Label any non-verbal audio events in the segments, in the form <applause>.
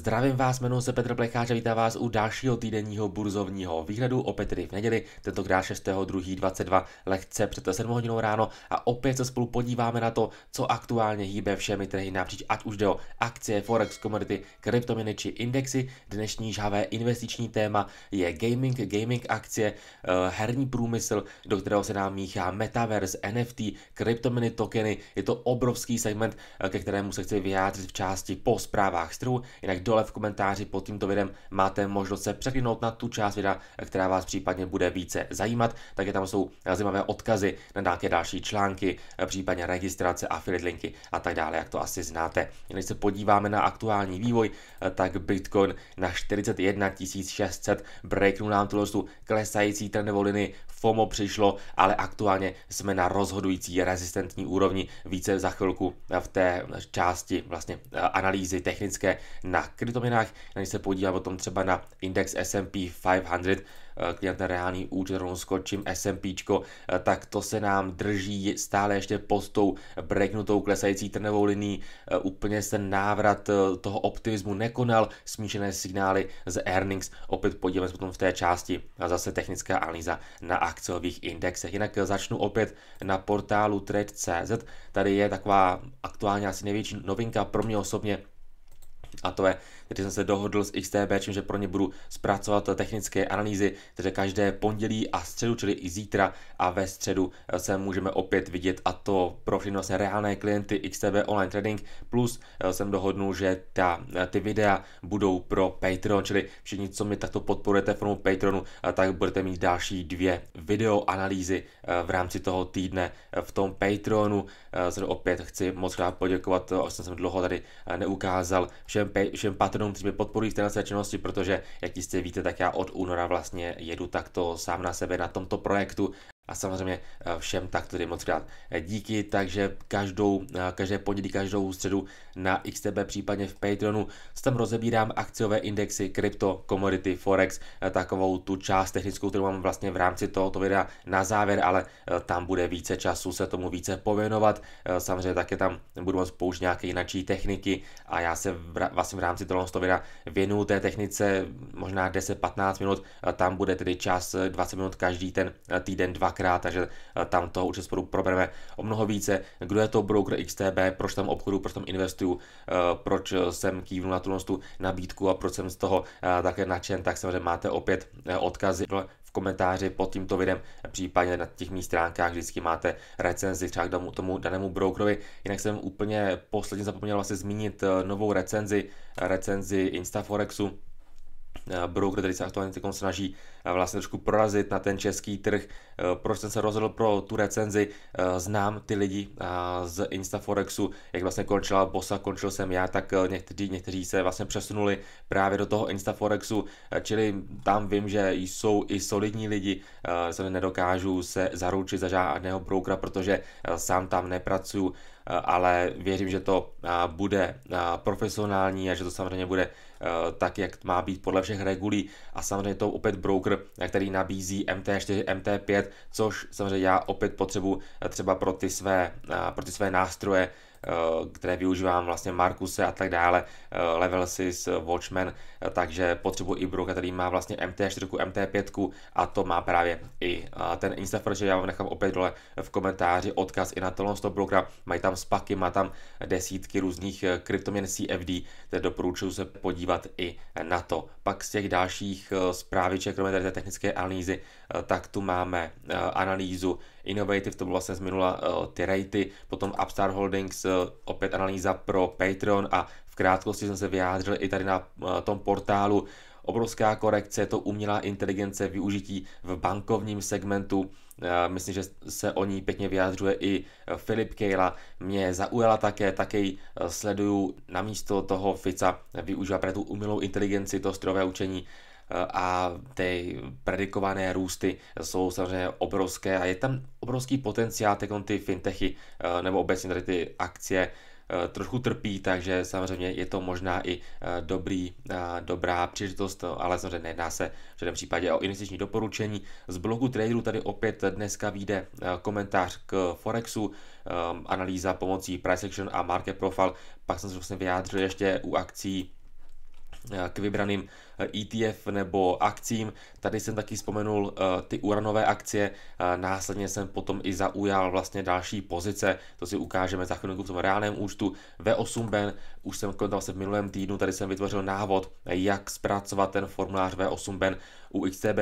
Zdravím vás, jmenuji se Petr Plechář a vítám vás u dalšího týdenního burzovního výhledu, opět tedy v neděli, tentokrát 6.2.22, lehce před 7 hodinou ráno a opět se spolu podíváme na to, co aktuálně hýbe všemi trhy napříč, ať už jde o akcie, forex, komodity, kryptoměny či indexy. Dnešní žhavé investiční téma je gaming, gaming akcie, eh, herní průmysl, do kterého se nám míchá metaverse, NFT, kryptoměny, tokeny. Je to obrovský segment, eh, ke kterému se chci vyjádřit v části po zprávách z trhu, jinak dole v komentáři pod tímto videem máte možnost se překlinout na tu část videa, která vás případně bude více zajímat. Také tam jsou zajímavé odkazy na nějaké další články, případně registrace, affiliate linky a tak dále, jak to asi znáte. Když se podíváme na aktuální vývoj, tak Bitcoin na 41 600 breaknul nám tuhle tu klesající trendovou linii, FOMO přišlo, ale aktuálně jsme na rozhodující rezistentní úrovni více za chvilku v té části vlastně eh, analýzy technické na kryptoměnách. Když se podíváme tom třeba na index S&P 500, klient na reálný účet rovnou skočím S&P, eh, tak to se nám drží stále ještě pod tou breknutou klesající trnovou linií. Eh, úplně se návrat eh, toho optimismu nekonal, smíšené signály z earnings. Opět podíváme se potom v té části a zase technická analýza na akciových indexech. Jinak začnu opět na portálu trade.cz. Tady je taková aktuálně asi největší novinka pro mě osobně a to je, když jsem se dohodl s XTB, že pro ně budu zpracovat technické analýzy, takže každé pondělí a středu, čili i zítra a ve středu eh, se můžeme opět vidět a to pro všechny vlastně reálné klienty XTB Online Trading, plus eh, jsem dohodnul, že ta, eh, ty videa budou pro Patreon, čili všichni, co mi takto podporujete formou Patreonu, tak budete mít další dvě video analýzy v rámci toho týdne v tom Patreonu. Zde opět chci moc rád poděkovat, už vlastně jsem dlouho tady neukázal všem všem patronům, kteří mě podporují v této činnosti, protože, jak jistě víte, tak já od února vlastně jedu takto sám na sebe na tomto projektu a samozřejmě eh, všem tak tedy moc krát eh, díky, takže každou, eh, každé pondělí, každou středu na XTB, případně v Patreonu, tam rozebírám akciové indexy, krypto, commodity, forex, takovou tu část technickou, kterou mám vlastně v rámci tohoto videa na závěr, ale tam bude více času se tomu více pověnovat, samozřejmě také tam budu moc použít nějaké jinačí techniky a já se vlastně v rámci tohoto videa věnuju té technice možná 10-15 minut, tam bude tedy čas 20 minut každý ten týden dvakrát dvakrát, takže eh, tam toho určitě spolu probereme o mnoho více. Kdo je to broker XTB, proč tam obchodu, proč tam investuju, eh, proč eh, jsem kývnul na tu nabídku a proč jsem z toho také nadšen, tak samozřejmě máte opět odkazy v komentáři pod tímto videem, případně na těch mých stránkách vždycky máte recenzi třeba k tomu, tomu danému brokerovi. Jinak jsem úplně posledně zapomněl vlastně zmínit novou recenzi, recenzi Instaforexu, broker, který se aktuálně snaží vlastně trošku prorazit na ten český trh, Eh, proč jsem se rozhodl pro tu recenzi. Eh, znám ty lidi eh, z Instaforexu, jak vlastně končila Bosa, končil jsem já, tak někteří, někteří se vlastně přesunuli právě do toho Instaforexu, čili tam vím, že jsou i solidní lidi, se nedokážu se zaručit za žádného brokera, protože sám tam nepracuju, ale věřím, že to bude profesionální a že to samozřejmě bude tak, jak má být podle všech regulí a samozřejmě to opět broker, který nabízí MT4, MT5, což samozřejmě já opět potřebuji eh, třeba pro ty své, eh, pro ty své nástroje, eh, které využívám vlastně Markuse a tak dále, level sys, Watchmen, takže potřebuji i Brooka, který má vlastně MT4, MT5 a to má právě i ten protože já vám nechám opět dole v komentáři odkaz i na tohle z toho mají tam spaky, má tam desítky různých kryptoměn CFD, tedy doporučuju se podívat i na to. Pak z těch dalších zpráviček, kromě té technické analýzy, Eh, tak tu máme eh, analýzu Innovative, to bylo vlastně z minula eh, ty potom Upstart Holdings, opět analýza pro Patreon a v krátkosti jsem se vyjádřil i tady na tom portálu obrovská korekce, to umělá inteligence, využití v bankovním segmentu. Myslím, že se o ní pěkně vyjádřuje i Filip Kejla. Mě zaujala také, také sleduju na místo toho Fica, využívá pro tu umělou inteligenci, to strojové učení a ty predikované růsty jsou samozřejmě obrovské a je tam obrovský potenciál, tak ty fintechy eh, nebo obecně tady ty akcie eh, trochu trpí, takže samozřejmě je to možná i eh, dobrý, dobrá příležitost, ale samozřejmě nejedná se v žádném případě o investiční doporučení. Z bloku traderu tady opět dneska vyjde komentář k Forexu, analýza pomocí price action a market profile, pak jsem se vlastně vyjádřil ještě u akcí Eh, k vybraným ETF eh, e nebo akcím. Tady jsem taky vzpomenul eh, ty uranové akcie, následně jsem potom i zaujal vlastně další pozice, to si ukážeme za chvilku v tom reálném účtu. V8 Ben, už jsem kontal se v minulém týdnu, tady jsem vytvořil návod, jak zpracovat ten formulář V8 Ben u XTB,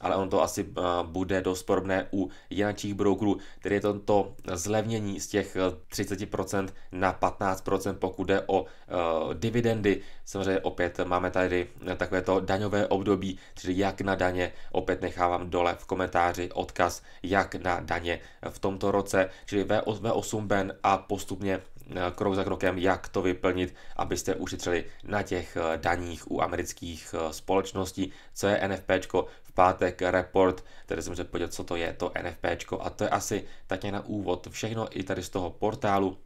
ale on to asi eh, bude dost podobné u jiných brokerů, tedy je to zlevnění z těch 30% eh, na 15%, pokud jde o eh, dividendy. Samozřejmě opět máme tady takovéto daňové období, tedy jak na daně, opět nechávám dole v komentáři odkaz, jak na daně v tomto roce, čili V8 Ben a postupně Eh, krok za krokem, jak to vyplnit, abyste ušetřili na těch eh, daních u amerických eh, společností. Co je NFP? V pátek report, tedy jsem se podívat, co to je to NFP. A to je asi také na úvod všechno i tady z toho portálu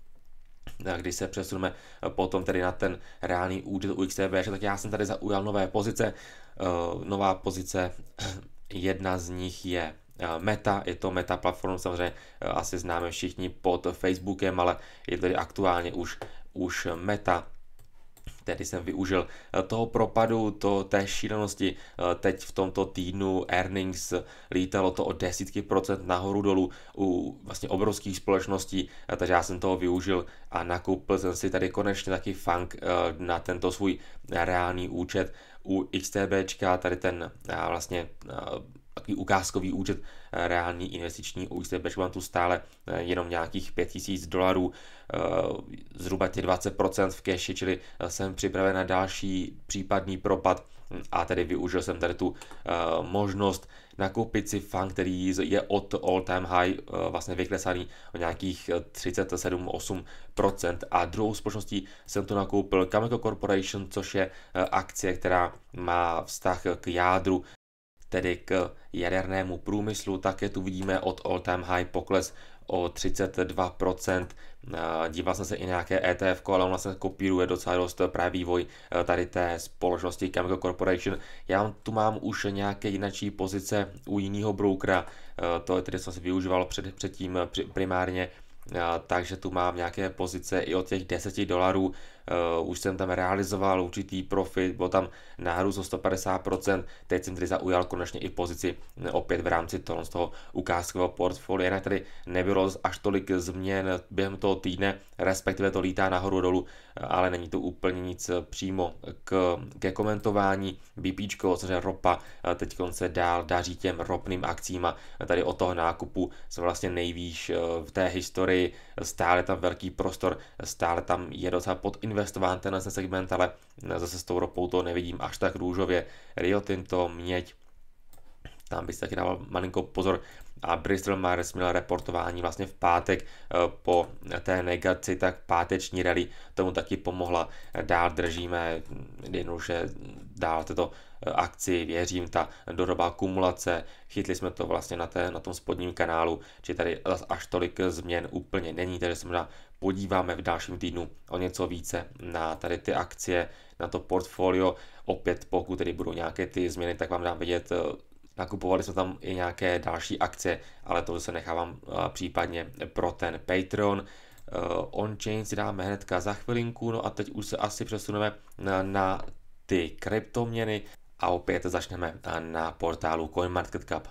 když se přesuneme potom tedy na ten reálný účet u XTB, tak já jsem tady zaujal nové pozice, nová pozice, <clears throat> jedna z nich je Eh, Meta, je to Meta platform, samozřejmě eh, asi známe všichni pod Facebookem, ale je tady aktuálně už, už Meta, tedy jsem využil eh, toho propadu, to, té šílenosti. Teď v tomto týdnu earnings lítalo to o desítky procent nahoru dolů u vlastně obrovských společností, takže já jsem toho využil a nakoupil jsem si tady konečně taky funk na tento svůj reálný účet u XTBčka, tady ten vlastně takový ukázkový účet eh, reální investiční účet tu stále eh, jenom nějakých 5000 dolarů, eh, zhruba těch 20% v cashi, čili jsem připraven na další případný propad a tedy využil jsem tady tu možnost nakoupit si fan, který je od all time high vlastně vyklesaný o nějakých 37-8% a druhou společností jsem to nakoupil Cameco Corporation, což je akcie, která má vztah k jádru tedy k jadernému průmyslu. Také tu vidíme od all time high pokles o 32%. Díval jsem se i nějaké ETF, ale ona se kopíruje docela dost právě vývoj e, tady té společnosti Chemical Corporation. Já tu mám už nějaké jinačí pozice u jiného broukera, e, to je tedy co jsem si využíval před, předtím e, primárně, takže tu mám nějaké pozice i od těch 10 dolarů Eh, už jsem tam realizoval určitý profit, byl tam nárůst o 150%, teď jsem tedy zaujal konečně i pozici eh, opět v rámci toho, z toho ukázkového portfolia, jinak tady nebylo až tolik změn během toho týdne, respektive to lítá nahoru dolů, ale není to úplně nic přímo k, ke komentování. BPčko, což je ropa, teď se dál daří těm ropným akcím a tady od toho nákupu se vlastně nejvýš e, v té historii, stále tam velký prostor, stále tam je docela podinvestován ten segment, ale zase s tou ropou to nevidím až tak růžově. Rio Tinto, měď, tam byste taky dával malinko pozor a Bristol Myers měl reportování vlastně v pátek eh, po té negaci, tak páteční rally tomu taky pomohla. Dál držíme jednoduše dál tyto eh, akci, věřím, ta dorobá kumulace, chytli jsme to vlastně na, té, na tom spodním kanálu, či tady až tolik změn úplně není, takže se možná podíváme v dalším týdnu o něco více na tady ty akcie, na to portfolio. Opět, pokud tedy budou nějaké ty změny, tak vám dám vědět eh, Nakupovali jsme tam i nějaké další akce, ale to se nechávám eh, případně pro ten Patreon. Eh, On-chain si dáme hnedka za chvilinku, no a teď už se asi přesuneme na, eh, na ty kryptoměny a opět začneme na portálu CoinMarketCap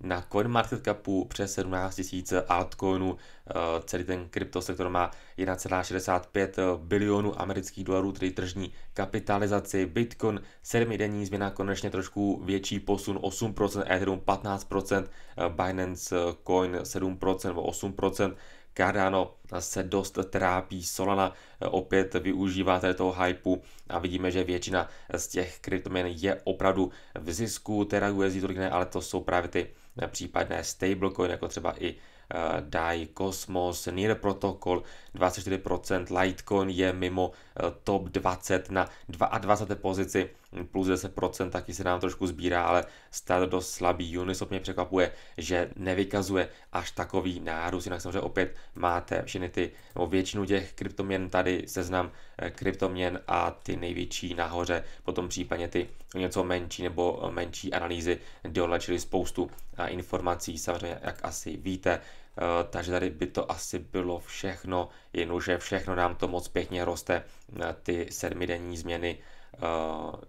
na CoinMarketCapu přes 17 000 altcoinů, eh, celý ten kryptosektor má 1,65 bilionů amerických dolarů, tedy tržní kapitalizaci, Bitcoin, 7 denní změna, konečně trošku větší posun, 8%, Ethereum 15%, eh, Binance Coin 7% nebo 8%, Cardano se dost trápí, Solana eh, opět využívá toho hypu a vidíme, že většina z těch kryptoměn je opravdu v zisku, teda USD ale to jsou právě ty Eh, případné stablecoin, jako třeba i eh, DAI, Cosmos, NIR Protocol, 24%, Litecoin je mimo Eh, top 20 na 22. pozici plus 10%, taky se nám trošku sbírá, ale stále dost slabý. Uniswap mě překvapuje, že nevykazuje až takový nárůst, jinak samozřejmě opět máte všechny ty, nebo většinu těch kryptoměn tady seznam eh, kryptoměn a ty největší nahoře, potom případně ty něco menší nebo menší analýzy dole, čili spoustu eh, informací, samozřejmě, jak asi víte, Eh, takže tady by to asi bylo všechno, jenomže všechno nám to moc pěkně roste, eh, ty sedmidenní změny, eh,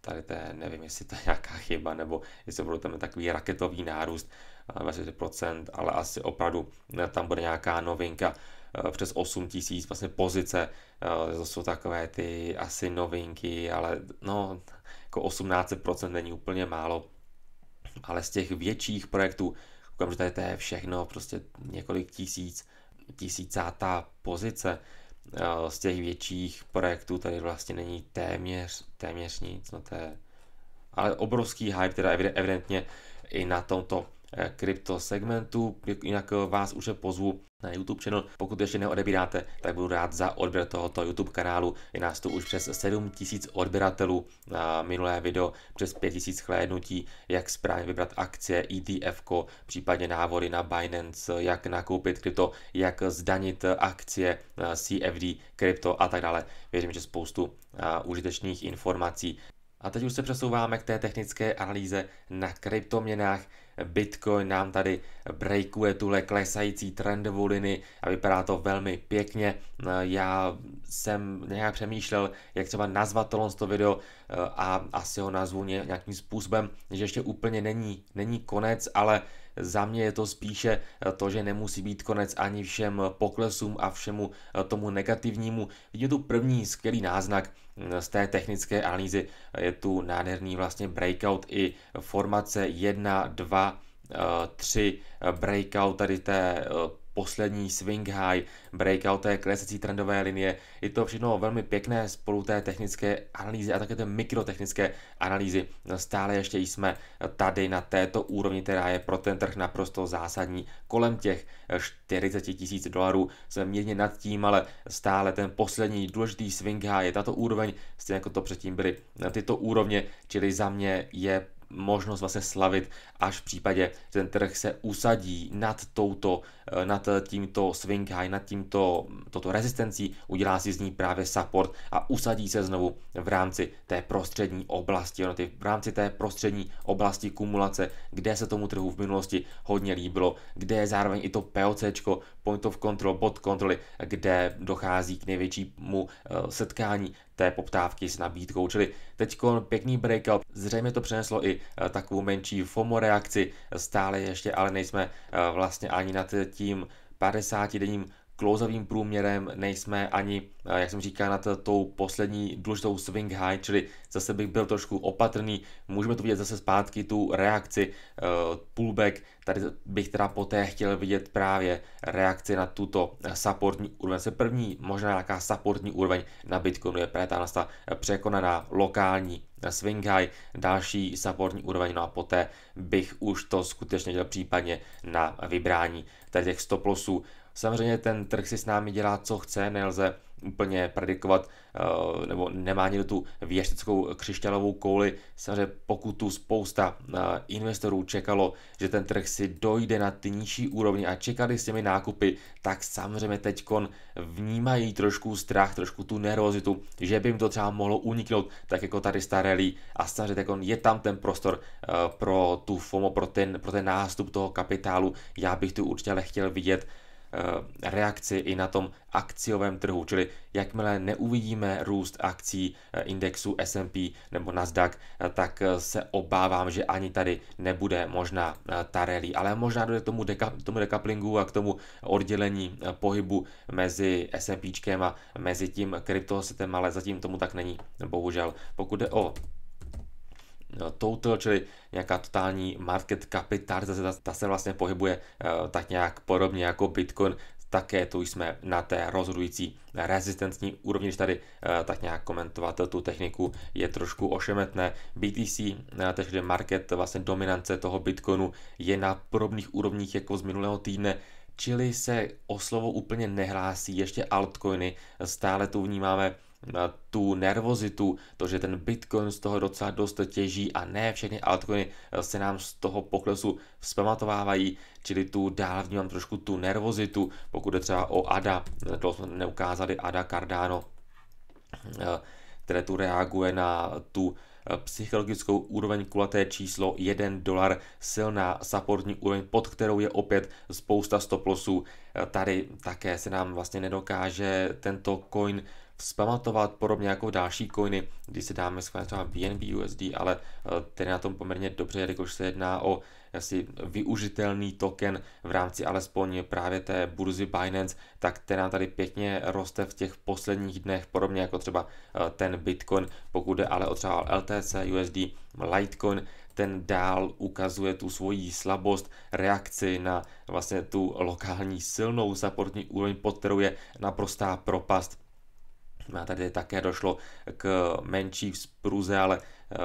tady to je, nevím, jestli to je nějaká chyba, nebo jestli budou tam takový raketový nárůst, 20%, ale asi opravdu tam bude nějaká novinka přes 8 tisíc vlastně pozice, to jsou takové ty asi novinky, ale no, jako 18% není úplně málo, ale z těch větších projektů Koukám, tady to je všechno, prostě několik tisíc, tisícátá pozice eh, z těch větších projektů tady vlastně není téměř, téměř nic, no to je, ale obrovský hype, teda evidentně i na tomto Eh, krypto segmentu. Jinak eh, vás už pozvu na YouTube channel. Pokud ještě neodebíráte, tak budu rád za odběr tohoto YouTube kanálu. Je nás tu už přes 7000 odběratelů na eh, minulé video, přes 5000 chlédnutí, jak správně vybrat akcie, ETF, případně návody na Binance, jak nakoupit krypto, jak zdanit akcie, CFD, krypto a tak dále. Věřím, že spoustu užitečných informací. A teď už se přesouváme k té technické analýze na kryptoměnách. Bitcoin nám tady breakuje tuhle klesající trendovou linii a vypadá to velmi pěkně. Eh, já jsem nějak přemýšlel, jak třeba nazvat tohle to video eh, a asi ho nazvu nějakým způsobem, že ještě úplně není, není konec, ale za mě je to spíše eh, to, že nemusí být konec ani všem poklesům a všemu tomu negativnímu. Vidíte tu první skvělý náznak, z té technické analýzy eh, je tu nádherný vlastně breakout i formace 1, 2, 3 breakout tady té eh, poslední swing high, breakout té klesací trendové linie. Je to všechno velmi pěkné spolu té technické analýzy a také té mikrotechnické analýzy. Stále ještě jsme tady na této úrovni, která je pro ten trh naprosto zásadní. Kolem těch 40 tisíc dolarů jsme mírně nad tím, ale stále ten poslední důležitý swing high je tato úroveň, stejně jako to předtím byly tyto úrovně, čili za mě je možnost vlastně slavit, až v případě, že ten trh se usadí nad touto, eh, nad tímto swing high, nad tímto toto rezistencí, udělá si z ní právě support a usadí se znovu v rámci té prostřední oblasti, no ty, v rámci té prostřední oblasti kumulace, kde se tomu trhu v minulosti hodně líbilo, kde je zároveň i to POC, point of control, bod kontroly, kde dochází k největšímu eh, setkání té poptávky s nabídkou. Čili teď pěkný breakout, zřejmě to přineslo i eh, takovou menší FOMO reakci, stále ještě ale nejsme eh, vlastně ani nad tím 50 denním klouzavým průměrem, nejsme ani, eh, jak jsem říkal, nad tou poslední důležitou swing high, čili zase bych byl trošku opatrný. Můžeme tu vidět zase zpátky tu reakci eh, pullback, tady bych teda poté chtěl vidět právě reakci na tuto supportní úroveň. Se první možná nějaká supportní úroveň na Bitcoinu je právě ta překonaná lokální swing high, další supportní úroveň, no a poté bych už to skutečně dělal případně na vybrání tady těch stop lossů. Samozřejmě ten trh si s námi dělá, co chce, nelze úplně predikovat, eh, nebo nemá někdo tu věšteckou křišťálovou kouli. Samozřejmě pokud tu spousta eh, investorů čekalo, že ten trh si dojde na ty nižší úrovni a čekali s těmi nákupy, tak samozřejmě teďkon vnímají trošku strach, trošku tu nervozitu, že by jim to třeba mohlo uniknout, tak jako tady starelí. A samozřejmě teďkon je tam ten prostor eh, pro tu FOMO, pro ten, pro ten nástup toho kapitálu. Já bych tu určitě ale chtěl vidět Eh, reakci i na tom akciovém trhu, čili jakmile neuvidíme růst akcí eh, indexu S&P nebo Nasdaq, eh, tak se obávám, že ani tady nebude možná ta rally, ale možná dojde k tomu, deka, tomu dekaplingu a k tomu oddělení pohybu mezi S&P a mezi tím kryptosetem, ale zatím tomu tak není, bohužel. Pokud jde o No, total, čili nějaká totální market kapitalizace, ta, ta se vlastně pohybuje eh, tak nějak podobně jako Bitcoin, také tu jsme na té rozhodující rezistenční úrovni, když tady eh, tak nějak komentovat tu techniku je trošku ošemetné. BTC, eh, takže market, vlastně dominance toho Bitcoinu je na podobných úrovních jako z minulého týdne, čili se o slovo úplně nehlásí, ještě altcoiny, stále tu vnímáme na tu nervozitu, to, že ten Bitcoin z toho docela dost těží a ne všechny altcoiny eh, se nám z toho poklesu vzpamatovávají, čili tu dál vnímám trošku tu nervozitu, pokud je třeba o ADA, eh, to jsme neukázali ADA Cardano, eh, které tu reaguje na tu psychologickou úroveň kulaté číslo 1 dolar, silná supportní úroveň, pod kterou je opět spousta stoplosů. Tady také se nám vlastně nedokáže tento coin zpamatovat, podobně jako další coiny, když si dáme schválně třeba BNB USD, ale eh, ten je na tom poměrně dobře, jelikož se jedná o asi využitelný token v rámci alespoň právě té burzy Binance, tak ten nám tady pěkně roste v těch posledních dnech, podobně jako třeba eh, ten Bitcoin, pokud jde ale o třeba LTC, USD, Litecoin, ten dál ukazuje tu svoji slabost, reakci na vlastně tu lokální silnou supportní úroveň, pod kterou je naprostá propast Tady také došlo k menší vzpruze, ale eh,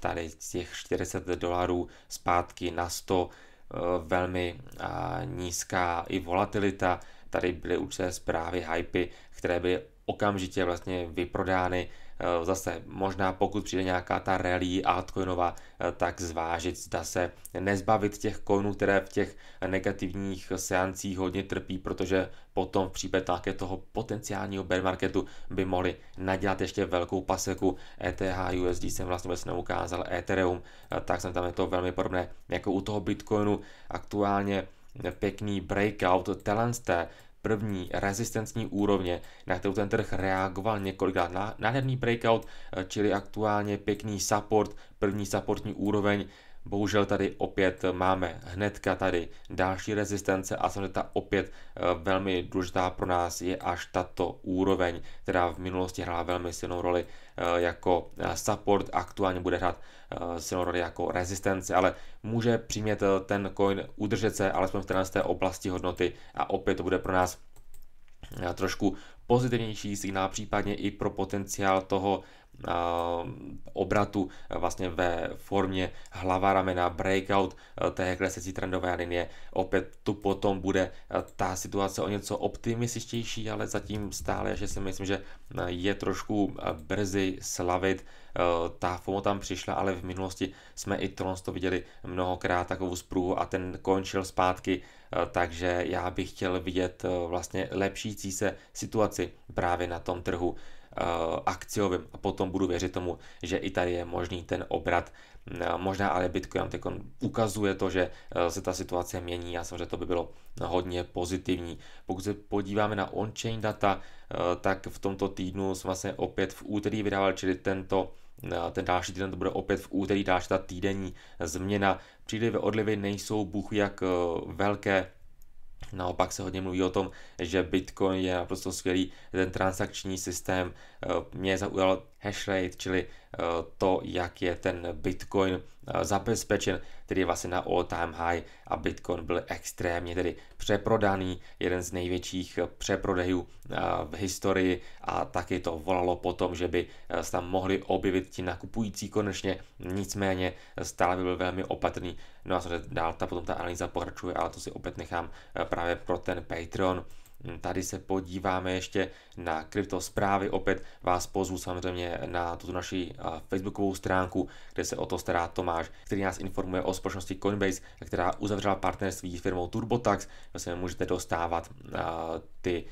tady těch 40 dolarů zpátky na 100 eh, velmi nízká i volatilita. Tady byly určité zprávy, hypy, které byly okamžitě vlastně vyprodány Eh, zase možná pokud přijde nějaká ta rally altcoinová, eh, tak zvážit, zda se nezbavit těch coinů, které v těch negativních seancích hodně trpí, protože potom v případě také toho potenciálního bear marketu by mohli nadělat ještě velkou paseku. ETH, USD jsem vlastně vůbec neukázal, Ethereum, eh, tak jsem tam je to velmi podobné jako u toho Bitcoinu. Aktuálně pěkný breakout, talent první rezistenční úrovně, na kterou ten trh reagoval několikrát. Nádherný breakout, eh, čili aktuálně pěkný support, první supportní úroveň, Bohužel tady opět máme hnedka tady další rezistence a samozřejmě ta opět eh, velmi důležitá pro nás je až tato úroveň, která v minulosti hrála velmi silnou roli. Eh, jako eh, support, aktuálně bude hrát eh, silnou roli jako rezistenci, ale může přimět ten coin udržet se alespoň v té oblasti hodnoty a opět to bude pro nás trošku pozitivnější signál, případně i pro potenciál toho obratu e, vlastně ve formě hlava ramena, breakout e, té klesající trendové linie. Opět tu potom bude e, ta situace o něco optimističtější, ale zatím stále, že si myslím, že je trošku brzy slavit. Ta FOMO tam přišla, ale v minulosti jsme i to viděli mnohokrát takovou spruhu a ten končil zpátky, takže já bych chtěl vidět vlastně lepšící se situaci právě na tom trhu. Eh, akciovým a potom budu věřit tomu, že i tady je možný ten obrat. Eh, možná ale Bitcoin teď ukazuje to, že eh, se ta situace mění a samozřejmě to by bylo hodně pozitivní. Pokud se podíváme na on-chain data, tak v tomto týdnu jsme vlastně opět v úterý vydávali, čili tento ten další týden to bude opět v úterý, další ta týdenní změna. Přílivy odlivy nejsou bůh jak velké, Naopak se hodně mluví o tom, že Bitcoin je naprosto skvělý, ten transakční systém eh, mě zaujal hash rate, čili eh, to, jak je ten Bitcoin eh, zabezpečen, který je vlastně na all time high a Bitcoin byl extrémně tedy přeprodaný, jeden z největších eh, přeprodejů v historii a taky to volalo po tom, že by se tam mohli objevit ti nakupující konečně, nicméně stále by byl velmi opatrný. No a samozřejmě dál ta potom ta analýza pokračuje, ale to si opět nechám právě pro ten Patreon. Hm, tady se podíváme ještě na kryptosprávy. Opět vás pozvu samozřejmě na tuto naši facebookovou stránku, kde se o to stará Tomáš, který nás informuje o společnosti Coinbase, která uzavřela partnerství s firmou TurboTax, kde se můžete dostávat ty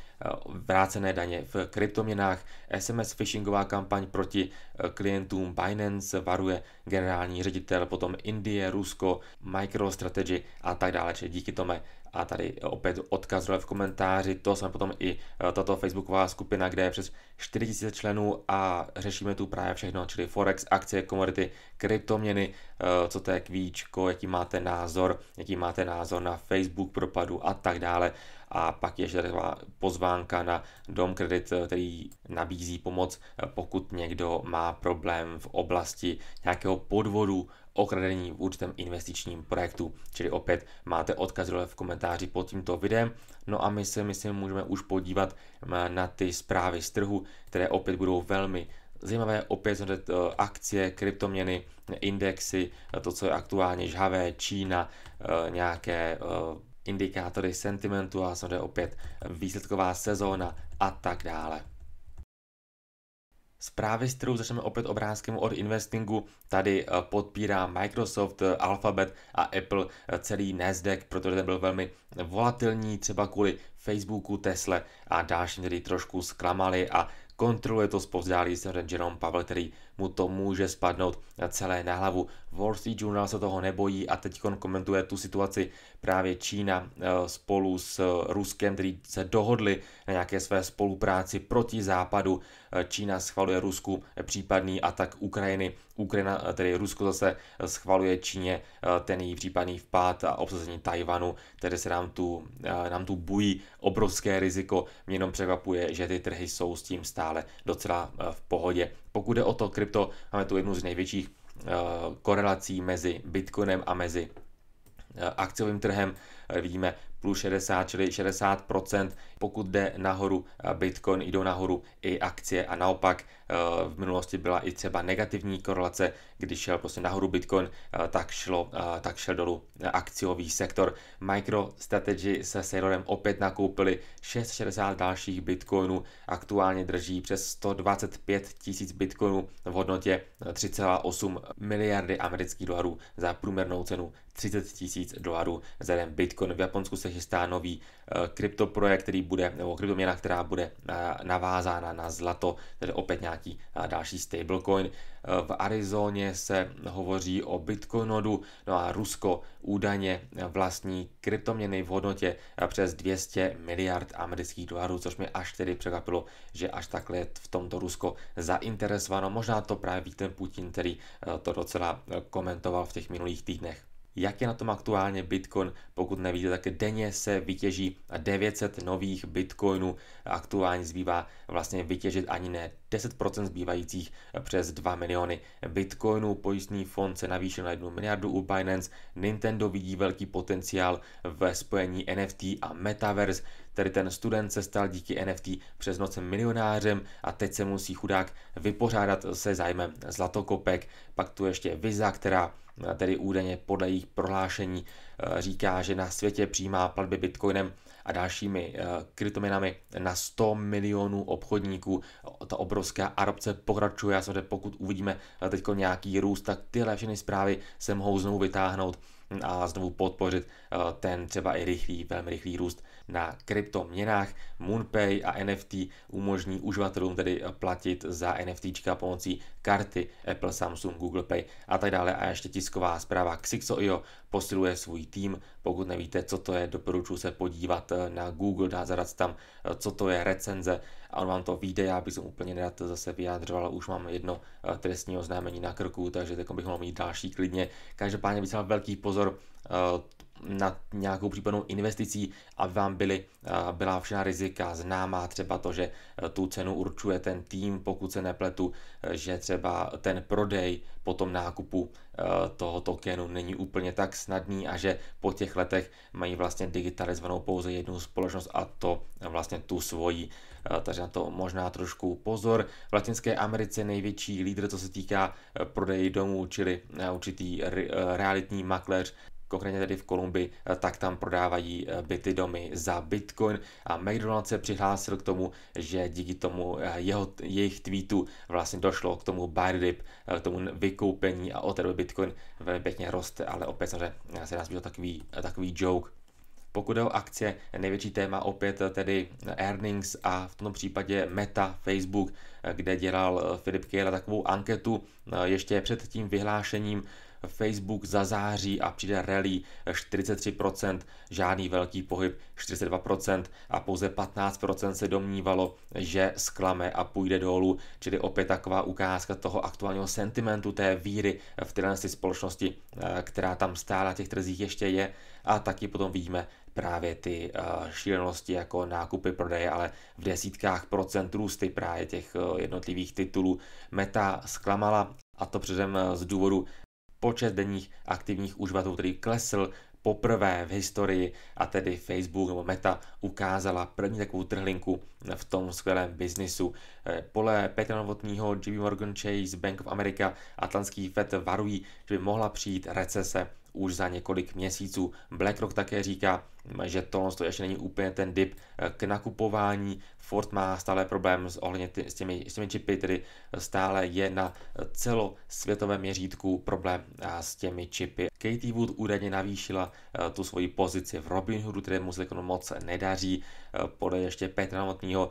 vrácené daně v kryptoměnách. SMS phishingová kampaň proti klientům Binance varuje generální ředitel, potom Indie, Rusko, MicroStrategy a tak dále. Čili díky tomu a tady opět odkaz dole v komentáři, to jsme potom i tato facebooková skupina, kde je přes 4000 členů a řešíme tu právě všechno, čili forex, akcie, komodity, kryptoměny, eh, co to je kvíčko, jaký máte názor, jaký máte názor na Facebook propadu a tak dále. A pak je ještě taková pozvánka na Dom Kredit, eh, který nabízí pomoc, eh, pokud někdo má problém v oblasti nějakého podvodu okradení v určitém investičním projektu. Čili opět máte odkaz dole v komentáři pod tímto videem. No a my se, myslím, můžeme už podívat na ty zprávy z trhu, které opět budou velmi zajímavé opět e, akcie, kryptoměny, indexy, e, to, co je aktuálně žhavé, Čína, e, nějaké indikátory sentimentu a samozřejmě opět výsledková sezóna a tak dále zprávy, s kterou začneme opět obrázkem od investingu. Tady eh, podpírá Microsoft, eh, Alphabet a Apple eh, celý Nasdaq, protože ten byl velmi volatilní, třeba kvůli Facebooku, Tesle a dalším, který trošku zklamali a kontroluje to zpovzdálý se Jerome Pavel, který mu to může spadnout celé na hlavu. Wall Street Journal se toho nebojí a teď komentuje tu situaci právě Čína eh, spolu s eh, Ruskem, který se dohodli na nějaké své spolupráci proti západu. Eh, Čína schvaluje Rusku případný atak Ukrajiny. Ukrajina, tedy Rusko zase schvaluje Číně ten její případný vpád a obsazení Tajvanu, tedy se nám tu, nám tu bují obrovské riziko. Mě jenom překvapuje, že ty trhy jsou s tím stále docela v pohodě. Pokud jde o to krypto, máme tu jednu z největších eh, korelací mezi Bitcoinem a mezi eh, akciovým trhem. Eh, vidíme plus 60, čili 60%. Pokud jde nahoru eh, Bitcoin, jdou nahoru i akcie a naopak eh, v minulosti byla i třeba negativní korelace, když šel prostě nahoru Bitcoin, tak, šlo, tak šel dolů akciový sektor. MicroStrategy se Sailorem opět nakoupili 660 dalších Bitcoinů, aktuálně drží přes 125 tisíc Bitcoinů v hodnotě 3,8 miliardy amerických dolarů za průměrnou cenu 30 tisíc dolarů za jeden Bitcoin v Japonsku se chystá nový eh, kryptoprojekt, který bude, nebo kryptoměna, která bude eh, navázána na zlato, tedy opět nějaký eh, další stablecoin. V Arizóně se hovoří o Bitcoinodu, no a Rusko údajně vlastní kryptoměny v hodnotě přes 200 miliard amerických dolarů, což mě až tedy překvapilo, že až takhle v tomto Rusko zainteresováno. Možná to právě ten Putin, který to docela komentoval v těch minulých týdnech jak je na tom aktuálně Bitcoin. Pokud nevíte, tak denně se vytěží 900 nových Bitcoinů. Aktuálně zbývá vlastně vytěžit ani ne 10% zbývajících přes 2 miliony Bitcoinů. Pojistný fond se navýšil na 1 miliardu u Binance. Nintendo vidí velký potenciál ve spojení NFT a Metaverse. Tedy ten student se stal díky NFT přes noc milionářem a teď se musí chudák vypořádat se zájmem zlatokopek. Pak tu ještě Visa, která tedy údajně podle jejich prohlášení eh, říká, že na světě přijímá platby bitcoinem a dalšími eh, kryptoměnami na 100 milionů obchodníků. Ta obrovská adopce pokračuje a samozřejmě pokud uvidíme eh, teď nějaký růst, tak tyhle všechny zprávy se mohou znovu vytáhnout a znovu podpořit eh, ten třeba i rychlý, velmi rychlý růst na kryptoměnách. MoonPay a NFT umožní uživatelům tedy eh, platit za NFT pomocí karty Apple, Samsung, Google Pay a tak dále. A ještě tisková zpráva Xixo.io posiluje svůj tým pokud nevíte, co to je, doporučuji se podívat eh, na Google, dá zadat tam, eh, co to je recenze a on vám to vyjde, já bych úplně nerad zase vyjádřoval, už mám jedno eh, trestní oznámení na krku, takže teď bych mohl mít další klidně. Každopádně bych velký pozor, na nějakou případnou investicí, aby vám byly, eh, byla všechna rizika známá, třeba to, že eh, tu cenu určuje ten tým, pokud se nepletu, eh, že třeba ten prodej po tom nákupu toho tokenu není úplně tak snadný a že po těch letech mají vlastně digitalizovanou pouze jednu společnost a to vlastně tu svoji. Takže na to možná trošku pozor. V Latinské Americe největší lídr, co se týká prodeji domů, čili určitý realitní makléř, konkrétně tedy v Kolumbii, eh, tak tam prodávají eh, byty domy za Bitcoin a McDonald se přihlásil k tomu, že díky tomu eh, jeho, jejich tweetu vlastně došlo k tomu buy dip, k tomu vykoupení a od té doby Bitcoin velmi pěkně roste, ale opět samozřejmě se nás byl takový, takový joke. Pokud jde o akcie, největší téma opět tedy earnings a v tom případě Meta, Facebook, kde dělal Filip Kejla takovou anketu ještě před tím vyhlášením Facebook zazáří a přijde rally 43%, eh, žádný velký pohyb 42% a pouze 15% se domnívalo, že sklame a půjde dolů, čili opět taková ukázka toho aktuálního sentimentu, té víry v tyhle společnosti, eh, která tam stála, těch trzích ještě je a taky potom vidíme právě ty eh, šílenosti jako nákupy, prodeje, ale v desítkách procent růsty právě těch jednotlivých titulů. Meta zklamala a to předem z důvodu počet denních aktivních uživatelů, který klesl poprvé v historii a tedy Facebook nebo Meta ukázala první takovou trhlinku v tom skvělém biznisu. Eh, Pole Petra Novotního, JP Morgan Chase, Bank of America, Atlantský FED varují, že by mohla přijít recese už za několik měsíců. BlackRock také říká, že tohle to ještě není úplně ten dip eh, k nakupování. Ford má stále problém s, ohledně ty, s, těmi, s těmi čipy, tedy stále je na celosvětovém měřítku problém eh, s těmi čipy. Katie Wood údajně navýšila eh, tu svoji pozici v Robinhoodu, které mu Silicon moc nedaří. Podle ještě Petra Notního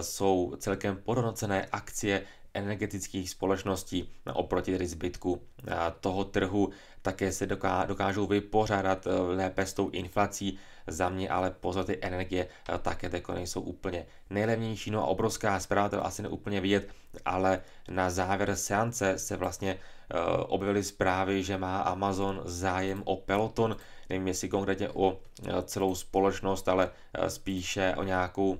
jsou celkem podhodnocené akcie energetických společností no, oproti tedy zbytku eh, toho trhu. Také se dokážou vypořádat eh, lépe s tou inflací. Za mě ale pozor, ty energie eh, také jako nejsou úplně nejlevnější. No a obrovská zpráva, to asi neúplně vidět, ale na závěr seance se vlastně objevily zprávy, že má Amazon zájem o Peloton. Nevím, jestli konkrétně o celou společnost, ale spíše o nějakou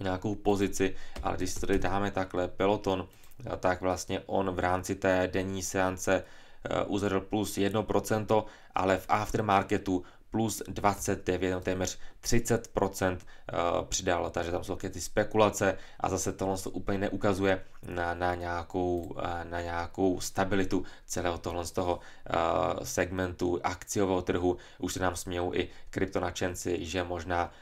nějakou pozici, ale když si tady dáme takhle peloton, eh, tak vlastně on v rámci té denní seance eh, uzrl plus 1%, ale v aftermarketu plus 29, no téměř 30% eh, přidal, takže tam jsou také ty spekulace a zase tohle to úplně neukazuje na, na, nějakou, eh, na nějakou stabilitu celého tohle z toho eh, segmentu akciového trhu. Už se nám smějou i kryptonačenci, že možná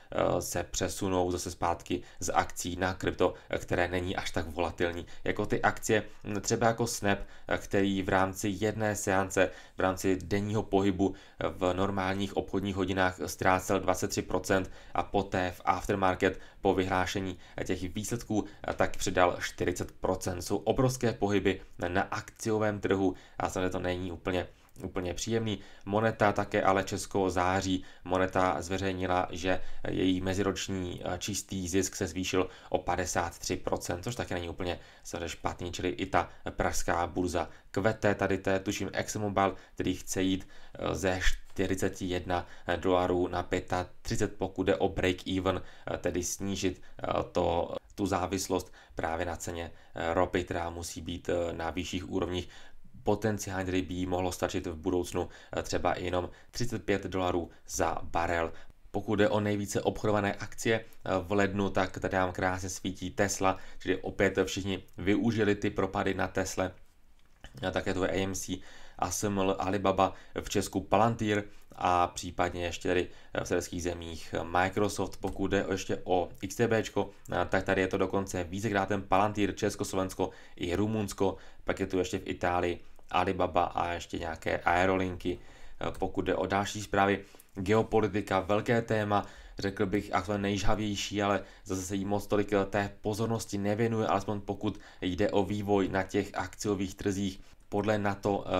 se přesunou zase zpátky z akcí na krypto, které není až tak volatilní. Jako ty akcie, třeba jako Snap, který v rámci jedné seance v rámci denního pohybu v normálních obchodních hodinách ztrácel 23% a poté v aftermarket po vyhlášení těch výsledků tak přidal 40%. Jsou obrovské pohyby na akciovém trhu a samozřejmě to není úplně úplně příjemný. Moneta také ale Česko září. Moneta zveřejnila, že její meziroční eh, čistý zisk se zvýšil o 53%, což také není úplně špatný, čili i ta pražská burza kvete. Tady to je tuším Exmobile, který chce jít eh, ze 41 eh, dolarů na 35, pokud jde o break-even, tedy snížit to tu závislost právě na ceně ropy, která musí být na vyšších úrovních potenciálně jí mohlo stačit v budoucnu eh, třeba jenom 35 dolarů za barel. Pokud jde o nejvíce obchodované akcie eh, v lednu, tak tady nám krásně svítí Tesla, čili opět všichni využili ty propady na Tesle. A také to je AMC, ASML, Alibaba, v Česku Palantir a případně ještě tady eh, v severských zemích Microsoft. Pokud jde ještě o XTB, tak tady je to dokonce ten Palantir, československo, i Rumunsko, pak je tu ještě v Itálii Alibaba a ještě nějaké aerolinky. Eh, pokud jde o další zprávy, geopolitika, velké téma, řekl bych aktuálně nejžhavější, ale zase se jí moc tolik eh, té pozornosti nevěnuje, alespoň pokud jde o vývoj na těch akciových trzích. Podle NATO eh,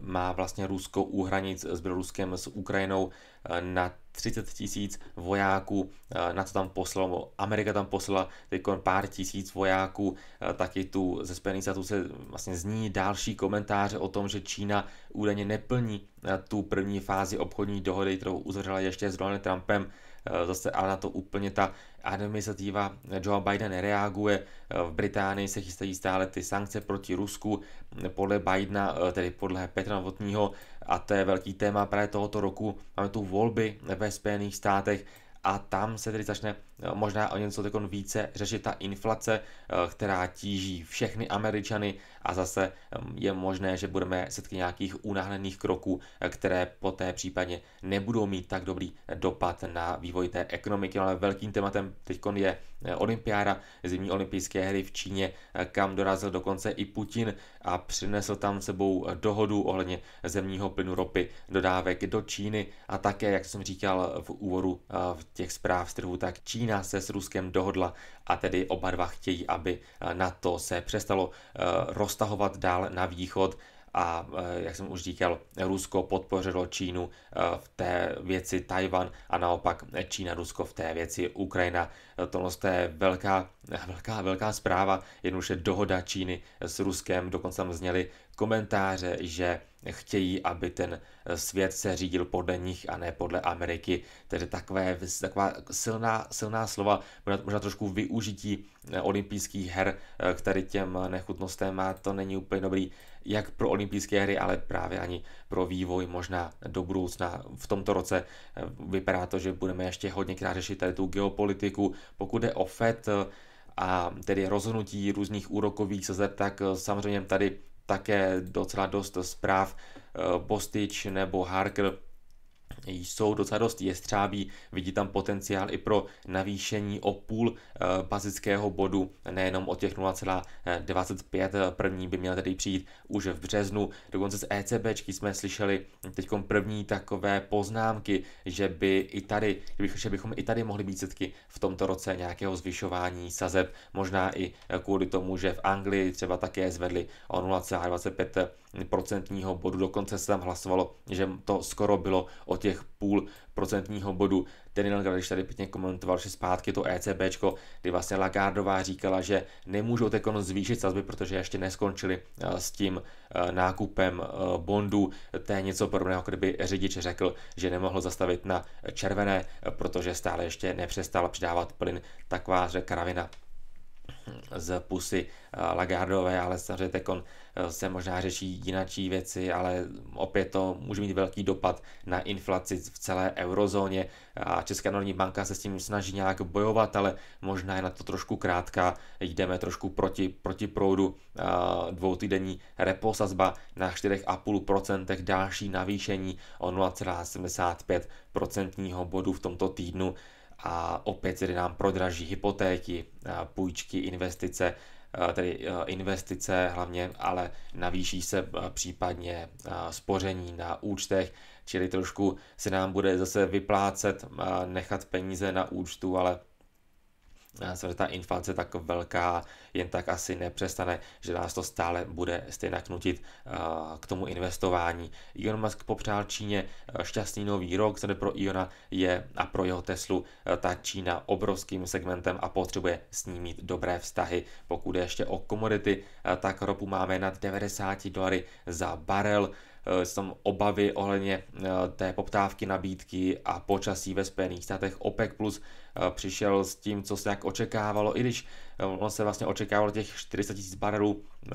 má vlastně Rusko u hranic s Běloruskem, s Ukrajinou eh, na 30 tisíc vojáků, eh, na co tam poslalo, Amerika tam poslala teď pár tisíc vojáků, taky tu ze Spojených států se vlastně zní další komentáře o tom, že Čína údajně neplní tu první fázi obchodní dohody, kterou uzavřela ještě s Donaldem Trumpem, Eh, zase ale na to úplně ta administrativa Joe Biden nereaguje. Eh, v Británii se chystají stále ty sankce proti Rusku eh, podle Bidena, tedy podle Petra Novotního a to je velký téma právě tohoto roku. Máme tu volby ve Spojených státech a tam se tedy začne možná o něco takon více řešit ta inflace, eh, která tíží všechny Američany a zase ehm, je možné, že budeme setky nějakých unáhlených kroků, eh, které poté případně nebudou mít tak dobrý eh, dopad na vývoj té ekonomiky, no, ale velkým tématem teď je olympiáda, zimní olympijské hry v Číně, kam dorazil dokonce i Putin a přinesl tam sebou dohodu ohledně zemního plynu ropy, dodávek do Číny a také, jak jsem říkal v úvodu v těch zpráv z trhu, tak Čína Čína se s Ruskem dohodla a tedy oba dva chtějí, aby eh, NATO se přestalo eh, roztahovat dál na východ a eh, jak jsem už říkal, Rusko podpořilo Čínu v té věci Tajvan a naopak Čína Rusko v té věci Ukrajina. Tohle je velká, velká, velká zpráva, jednoduše dohoda Číny s Ruskem, dokonce tam zněly komentáře, že chtějí, aby ten eh, svět se řídil podle nich a ne podle Ameriky. Takže takové, taková silná, silná slova, možná trošku využití eh, olympijských her, eh, který těm nechutnostem má, to není úplně dobrý, jak pro olympijské hry, ale právě ani pro vývoj možná do budoucna. V tomto roce vypadá to, že budeme ještě hodně řešit tady tu geopolitiku. Pokud je o FED, a tedy rozhodnutí různých úrokových sazeb, tak samozřejmě tady také docela dost zpráv. Eh, Postič nebo Harker jsou docela dost jestřábí, vidí tam potenciál i pro navýšení o půl eh, bazického bodu, nejenom o těch 0,25, eh, první by měl tedy přijít už v březnu. Dokonce z ECB jsme slyšeli teď první takové poznámky, že by i tady, že bychom i tady mohli být setky v tomto roce nějakého zvyšování sazeb, možná i eh, kvůli tomu, že v Anglii třeba také zvedli o 0,25 procentního bodu. Dokonce se tam hlasovalo, že to skoro bylo o těch půl procentního bodu. Ten Daniel tady pěkně komentoval, že zpátky to ECB, kdy vlastně Lagardová říkala, že nemůžou teď zvýšit sazby, protože ještě neskončili eh, s tím eh, nákupem eh, bondů. To je něco podobného, jako kdyby řidič řekl, že nemohl zastavit na červené, protože stále ještě nepřestal přidávat plyn. Taková kravina z pusy eh, Lagardové, ale samozřejmě tekon eh, se možná řeší jinačí věci, ale opět to může mít velký dopad na inflaci v celé eurozóně a Česká národní banka se s tím snaží nějak bojovat, ale možná je na to trošku krátká, jdeme trošku proti, proti proudu eh, dvoutýdenní reposazba na 4,5% další navýšení o 0,75% procentního bodu v tomto týdnu a opět tedy nám prodraží hypotéky, eh, půjčky, investice, eh, tedy eh, investice hlavně, ale navýší se případně spoření na účtech, čili trošku se nám bude zase vyplácet nechat peníze na účtu, ale se, že ta inflace tak velká jen tak asi nepřestane, že nás to stále bude stejně nutit eh, k tomu investování. Elon Musk popřál Číně eh, šťastný nový rok, který pro Iona je a pro jeho Teslu eh, ta Čína obrovským segmentem a potřebuje s ní mít dobré vztahy. Pokud je ještě o komodity, tak ropu máme nad 90 dolary za barel jsou obavy ohledně té poptávky, nabídky a počasí ve Spojených státech OPEC+, plus přišel s tím, co se nějak očekávalo, i když eh, ono se vlastně očekávalo těch 40 tisíc barelů eh,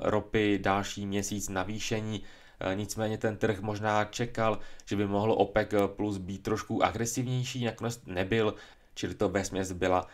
ropy, další měsíc navýšení, eh, Nicméně ten trh možná čekal, že by mohlo OPEC plus být trošku agresivnější, nakonec nebyl, čili to vesměs byla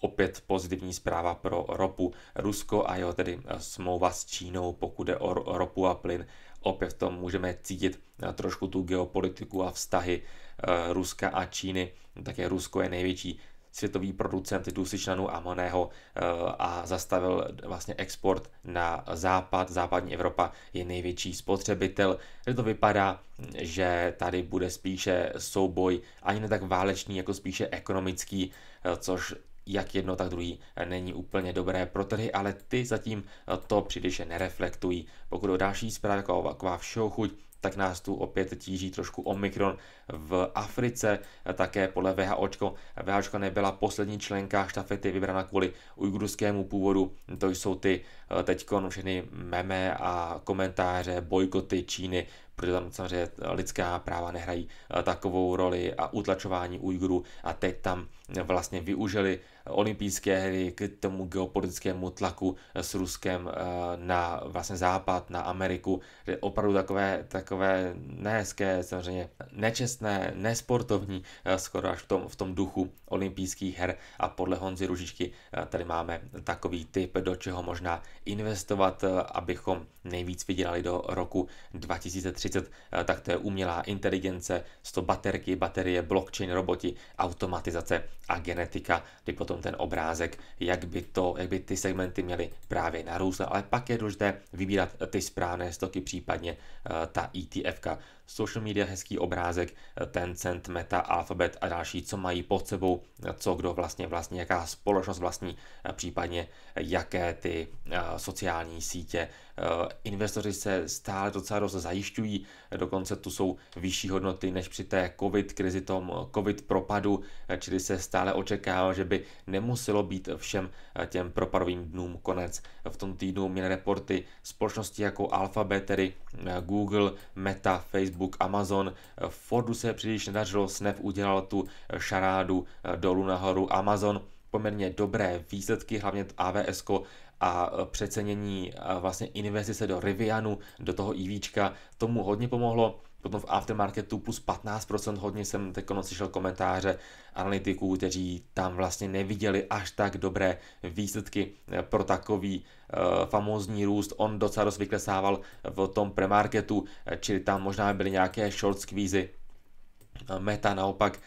opět pozitivní zpráva pro ropu. Rusko a jeho tedy smlouva s Čínou, pokud je o ropu a plyn, opět v tom můžeme cítit trošku tu geopolitiku a vztahy Eh, Ruska a Číny. Také Rusko je největší světový producent dusičnanu amoného eh, a zastavil vlastně export na západ. Západní Evropa je největší spotřebitel. Tady to vypadá, že tady bude spíše souboj ani ne tak válečný, jako spíše ekonomický, eh, což jak jedno, tak druhý není úplně dobré pro trhy, ale ty zatím to příliš nereflektují. Pokud o další zprávy, jako všeho chuť, tak nás tu opět tíží trošku Omikron v Africe. Také podle VHOčko, VHOčko nebyla poslední členka štafety vybrana kvůli ujgurskému původu. To jsou ty eh, teďkon všechny meme a komentáře, bojkoty Číny protože tam samozřejmě lidská práva nehrají eh, takovou roli a utlačování Ujgurů a teď tam vlastně využili olympijské hry k tomu geopolitickému tlaku eh, s Ruskem eh, na vlastně západ, na Ameriku, opravdu takové, takové nehezké, samozřejmě nečestné, nesportovní, skoro až v tom, v tom duchu olympijských her a podle Honzy Ružičky eh, tady máme takový typ, do čeho možná investovat, eh, abychom nejvíc vydělali do roku 2030, eh, tak to je umělá inteligence, 100 baterky, baterie, blockchain, roboti, automatizace a genetika, kdy potom ten obrázek, jak by, to, jak by ty segmenty měly právě narůst, ale pak je důležité vybírat ty správné stoky, případně ta ETF, social media hezký obrázek, eh, Tencent, Meta, Alphabet a další, co mají pod sebou, eh, co kdo vlastně vlastní, jaká společnost vlastní, eh, případně jaké ty sociální sítě Eh, investoři se stále docela dost zajišťují, dokonce tu jsou vyšší hodnoty než při té covid krizi, tom eh, covid propadu, eh, čili se stále očekává, že by nemuselo být všem těm propadovým dnům konec. V tom týdnu měly reporty společnosti jako Alphabet, tedy Google, Meta, Facebook, Amazon. Fordu se příliš nedařilo, Snap udělal tu šarádu dolů nahoru, Amazon poměrně dobré výsledky, hlavně AVS a e, přecenění a e, vlastně investice do Rivianu, do toho EVčka, tomu hodně pomohlo. Potom v aftermarketu plus 15%, hodně jsem teď slyšel komentáře analytiků, kteří tam vlastně neviděli až tak dobré výsledky e, pro takový uh, famózní růst. On docela dost vyklesával v tom premarketu, čili tam možná byly nějaké short squeezy, Meta naopak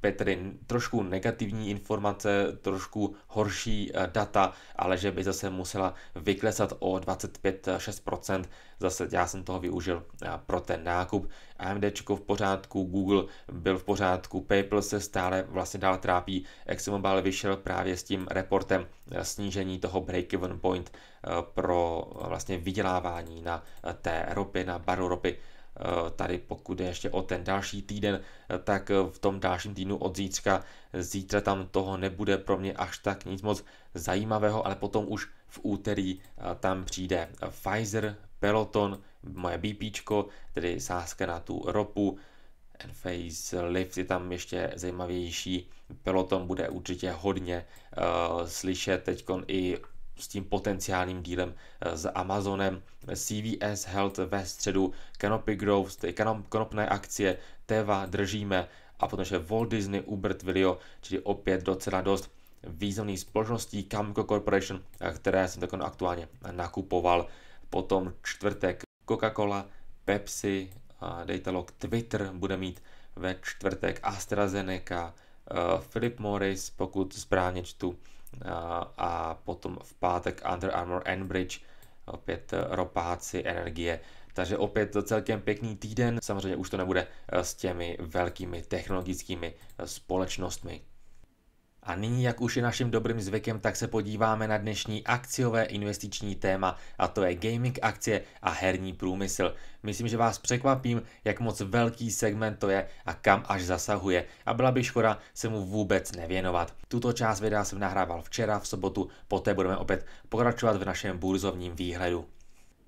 Petry trošku negativní informace, trošku horší eh, data, ale že by zase musela vyklesat o 25-6%. Zase já jsem toho využil eh, pro ten nákup. AMD v pořádku, Google byl v pořádku, PayPal se stále vlastně dál trápí. ExxonMobil vyšel právě s tím reportem eh, snížení toho break-even point pro vlastně vydělávání na té ropy, na baru ropy Eh, tady pokud je ještě o ten další týden, eh, tak eh, v tom dalším týdnu od zítřka, zítra tam toho nebude pro mě až tak nic moc zajímavého, ale potom už v úterý tam přijde Pfizer, Peloton, moje BP, tedy sázka na tu ropu, Enphase, Lift je tam ještě zajímavější. Peloton bude určitě hodně uh, slyšet teď i s tím potenciálním dílem eh, s Amazonem, CVS Health ve středu, Canopy Growth, ty konopné akcie, Teva držíme a potom ještě Walt Disney, Uber Twilio, čili opět docela dost významných společností Camco Corporation, eh, které jsem takhle aktuálně nakupoval. Potom čtvrtek Coca-Cola, Pepsi, dejte log, Twitter bude mít ve čtvrtek AstraZeneca, eh, Philip Morris, pokud správně čtu, a potom v pátek Under Armour Enbridge, opět eh, ropáci energie. Takže opět to celkem pěkný týden, samozřejmě už to nebude eh, s těmi velkými technologickými eh, společnostmi. A nyní, jak už je naším dobrým zvykem, tak se podíváme na dnešní akciové investiční téma a to je gaming akcie a herní průmysl. Myslím, že vás překvapím, jak moc velký segment to je a kam až zasahuje a byla by škoda se mu vůbec nevěnovat. Tuto část videa jsem nahrával včera v sobotu, poté budeme opět pokračovat v našem burzovním výhledu.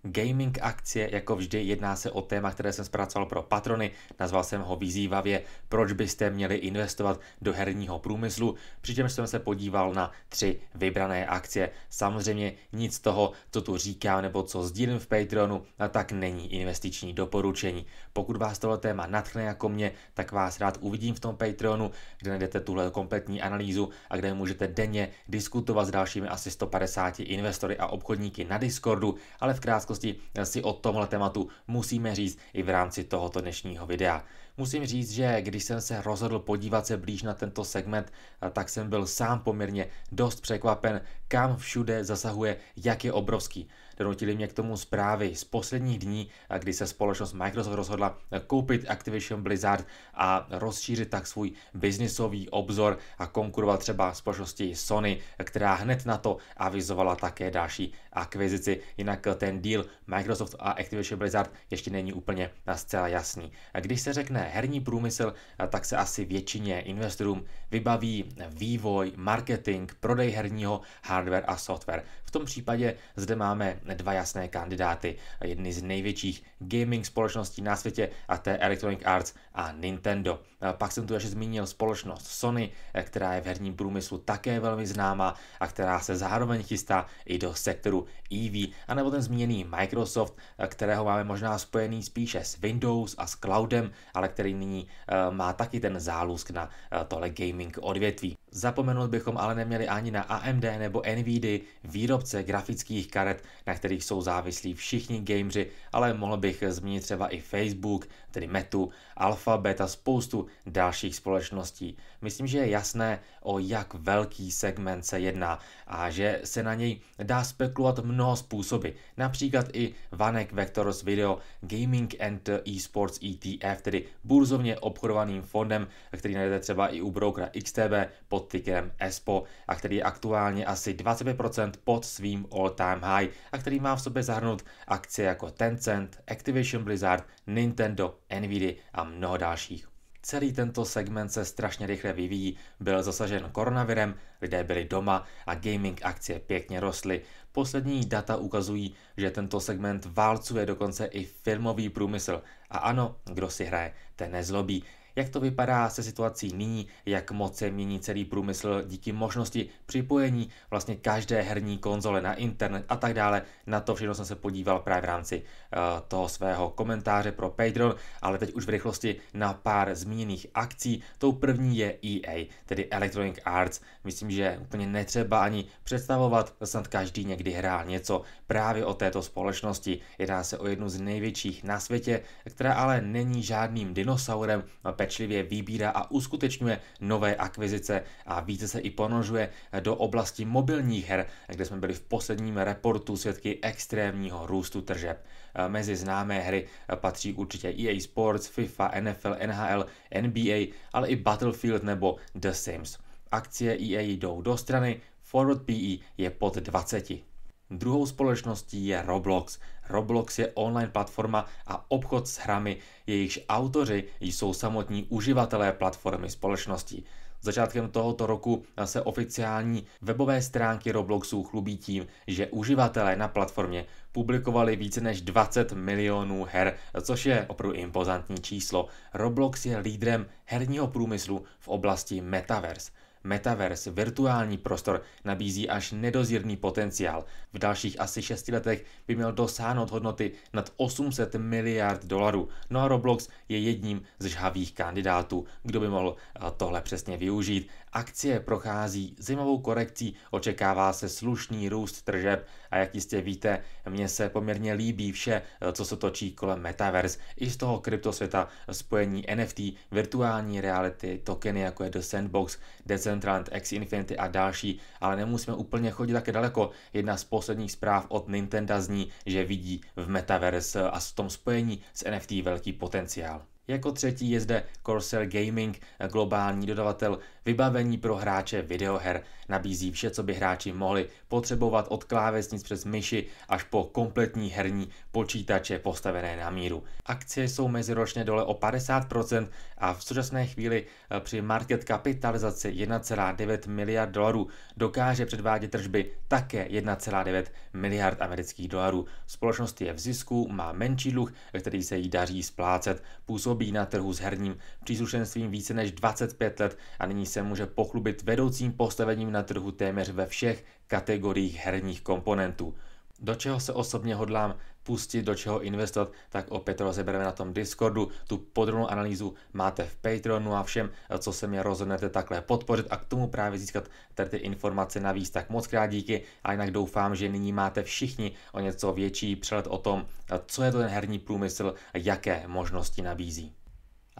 Gaming akcie, jako vždy, jedná se o téma, které jsem zpracoval pro patrony. Nazval jsem ho vyzývavě, proč byste měli investovat do herního průmyslu, přičemž jsem se podíval na tři vybrané akcie. Samozřejmě nic z toho, co tu říkám nebo co sdílím v Patreonu, a tak není investiční doporučení. Pokud vás tohle téma natchne jako mě, tak vás rád uvidím v tom Patreonu, kde najdete tuhle kompletní analýzu a kde můžete denně diskutovat s dalšími asi 150 investory a obchodníky na Discordu, ale v krátkosti krátkosti si o tomhle tématu musíme říct i v rámci tohoto dnešního videa. Musím říct, že když jsem se rozhodl podívat se blíž na tento segment, tak jsem byl sám poměrně dost překvapen, kam všude zasahuje, jak je obrovský. Donutili mě k tomu zprávy z posledních dní, kdy se společnost Microsoft rozhodla koupit Activision Blizzard a rozšířit tak svůj biznisový obzor a konkurovat třeba společnosti Sony, která hned na to avizovala také další akvizici, jinak eh, ten deal Microsoft a Activision Blizzard ještě není úplně zcela jasný. Když se řekne herní průmysl, eh, tak se asi většině investorům vybaví vývoj, marketing, prodej herního hardware a software. V tom případě zde máme dva jasné kandidáty, jedny z největších gaming společností na světě a to je Electronic Arts a Nintendo. Pak jsem tu ještě zmínil společnost Sony, eh, která je v herním průmyslu také velmi známá a která se zároveň chystá i do sektoru EV, anebo ten zmíněný Microsoft, eh, kterého máme možná spojený spíše s Windows a s Cloudem, ale který nyní eh, má taky ten zálusk na eh, tohle gaming odvětví. Zapomenout bychom ale neměli ani na AMD nebo NVIDIA výrobce grafických karet, na kterých jsou závislí všichni gameři, ale mohl bych zmínit třeba i Facebook, tedy Metu, Alphabet a spoustu dalších společností. Myslím, že je jasné, o jak velký segment se jedná a že se na něj dá spekulovat mnoho způsoby, například i Vanek Vectors Video Gaming and Esports ETF, tedy burzovně obchodovaným fondem, který najdete třeba i u brokera XTB, po pod tickerem ESPO a který je aktuálně asi 25% pod svým all-time high a který má v sobě zahrnout akcie jako Tencent, Activision Blizzard, Nintendo, Nvidia a mnoho dalších. Celý tento segment se strašně rychle vyvíjí, byl zasažen koronavirem, lidé byli doma a gaming akcie pěkně rostly. Poslední data ukazují, že tento segment válcuje dokonce i filmový průmysl. A ano, kdo si hraje, ten nezlobí jak to vypadá se situací nyní, jak moc se mění celý průmysl díky možnosti připojení vlastně každé herní konzole na internet a tak dále. Na to všechno jsem se podíval právě v rámci eh, toho svého komentáře pro Patreon, ale teď už v rychlosti na pár zmíněných akcí. Tou první je EA, tedy Electronic Arts. Myslím, že úplně netřeba ani představovat, snad každý někdy hrál něco právě o této společnosti. Jedná se o jednu z největších na světě, která ale není žádným dinosaurem, pečlivě vybírá a uskutečňuje nové akvizice a více se i ponožuje do oblasti mobilních her, kde jsme byli v posledním reportu svědky extrémního růstu tržeb. Eh, mezi známé hry patří určitě EA Sports, FIFA, NFL, NHL, NBA, ale i Battlefield nebo The Sims. Akcie EA jdou do strany, Forward PE je pod 20. Druhou společností je Roblox. Roblox je online platforma a obchod s hrami, jejichž autoři jsou samotní uživatelé platformy společnosti. Začátkem tohoto roku se oficiální webové stránky Robloxu chlubí tím, že uživatelé na platformě publikovali více než 20 milionů her, což je opravdu impozantní číslo. Roblox je lídrem herního průmyslu v oblasti metaverse. Metaverse, virtuální prostor, nabízí až nedozírný potenciál. V dalších asi 6 letech by měl dosáhnout hodnoty nad 800 miliard dolarů. No a Roblox je jedním z žhavých kandidátů, kdo by mohl eh, tohle přesně využít Akcie prochází zimovou korekcí, očekává se slušný růst tržeb a jak jistě víte, mně se poměrně líbí vše, co se točí kolem Metaverse. I z toho kryptosvěta spojení NFT, virtuální reality, tokeny jako je The Sandbox, Decentraland, X Infinity a další, ale nemusíme úplně chodit také daleko. Jedna z posledních zpráv od Nintendo zní, že vidí v Metaverse a v tom spojení s NFT velký potenciál. Jako třetí je zde Corsair Gaming, globální dodavatel vybavení pro hráče videoher. Nabízí vše, co by hráči mohli potřebovat od klávesnic přes myši až po kompletní herní počítače postavené na míru. Akcie jsou meziročně dole o 50% a v současné chvíli eh, při market kapitalizaci 1,9 miliard dolarů dokáže předvádět tržby také 1,9 miliard amerických dolarů. Společnost je v zisku, má menší dluh, který se jí daří splácet. Působí působí na trhu s herním příslušenstvím více než 25 let a nyní se může pochlubit vedoucím postavením na trhu téměř ve všech kategoriích herních komponentů. Do čeho se osobně hodlám pustit, do čeho investovat, tak opět rozebereme na tom Discordu. Tu podrobnou analýzu máte v Patreonu a všem, co se mě rozhodnete takhle podpořit a k tomu právě získat tady ty informace navíc, tak moc krát díky a jinak doufám, že nyní máte všichni o něco větší přehled o tom, co je to ten herní průmysl, jaké možnosti nabízí.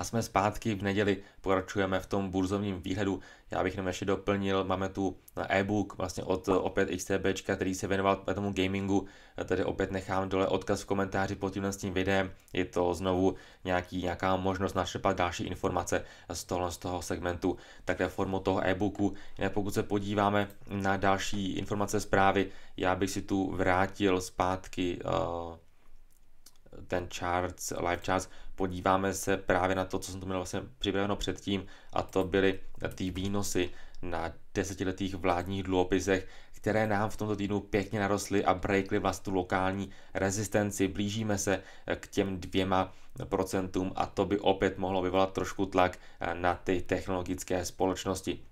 A jsme zpátky v neděli, pokračujeme v tom burzovním výhledu. Já bych jenom ještě doplnil, máme tu e-book vlastně od opět XTB, který se věnoval tomu gamingu, tady opět nechám dole odkaz v komentáři pod tímhle s tím videem. Je to znovu nějaký, nějaká možnost našepat další informace z toho, z toho segmentu, takhle formou toho e-booku. Jinak pokud se podíváme na další informace zprávy, já bych si tu vrátil zpátky uh, ten charts, live charts, podíváme se právě na to, co jsem tu měl vlastně připraveno předtím, a to byly ty výnosy na desetiletých vládních dluhopisech, které nám v tomto týdnu pěkně narostly a breakly vlastně lokální rezistenci. Blížíme se eh, k těm dvěma procentům a to by opět mohlo vyvolat trošku tlak eh, na ty technologické společnosti.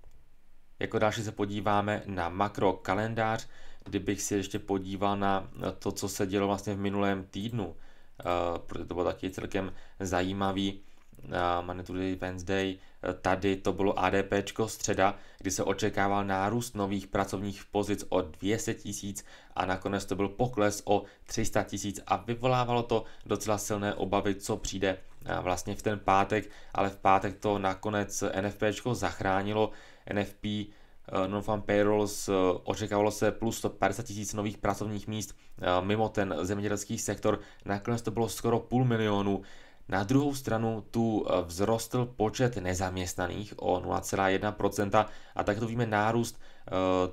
Jako další se podíváme na makrokalendář, kdybych si ještě podíval na to, co se dělo vlastně v minulém týdnu, Eh, protože to bylo taky celkem zajímavý. Eh, Money Today Wednesday, eh, tady to bylo ADP středa, kdy se očekával nárůst nových pracovních pozic o 200 tisíc a nakonec to byl pokles o 300 tisíc a vyvolávalo to docela silné obavy, co přijde vlastně v ten pátek, ale v pátek to nakonec NFP zachránilo, NFP Eh, non-farm payrolls, eh, očekávalo se plus 150 tisíc nových pracovních míst eh, mimo ten zemědělský sektor, nakonec to bylo skoro půl milionu. Na druhou stranu tu vzrostl počet nezaměstnaných o 0,1% a tak to víme nárůst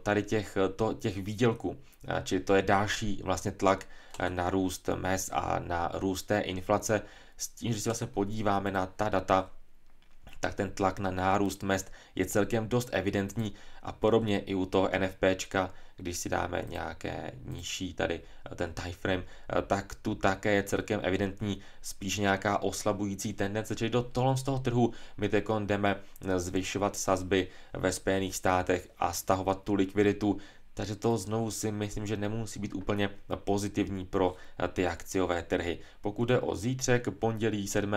tady těch, to, těch výdělků. Čili to je další vlastně tlak na růst mes a na růst té inflace s tím, že si vlastně podíváme na ta data tak ten tlak na nárůst mest je celkem dost evidentní a podobně i u toho NFPčka, když si dáme nějaké nižší tady eh, ten time frame, eh, tak tu také je celkem evidentní spíš nějaká oslabující tendence, čili do tohle z toho trhu my teď jdeme eh, zvyšovat sazby ve Spojených státech a stahovat tu likviditu takže to znovu si myslím, že nemusí být úplně pozitivní pro eh, ty akciové trhy. Pokud jde o zítřek, pondělí 7.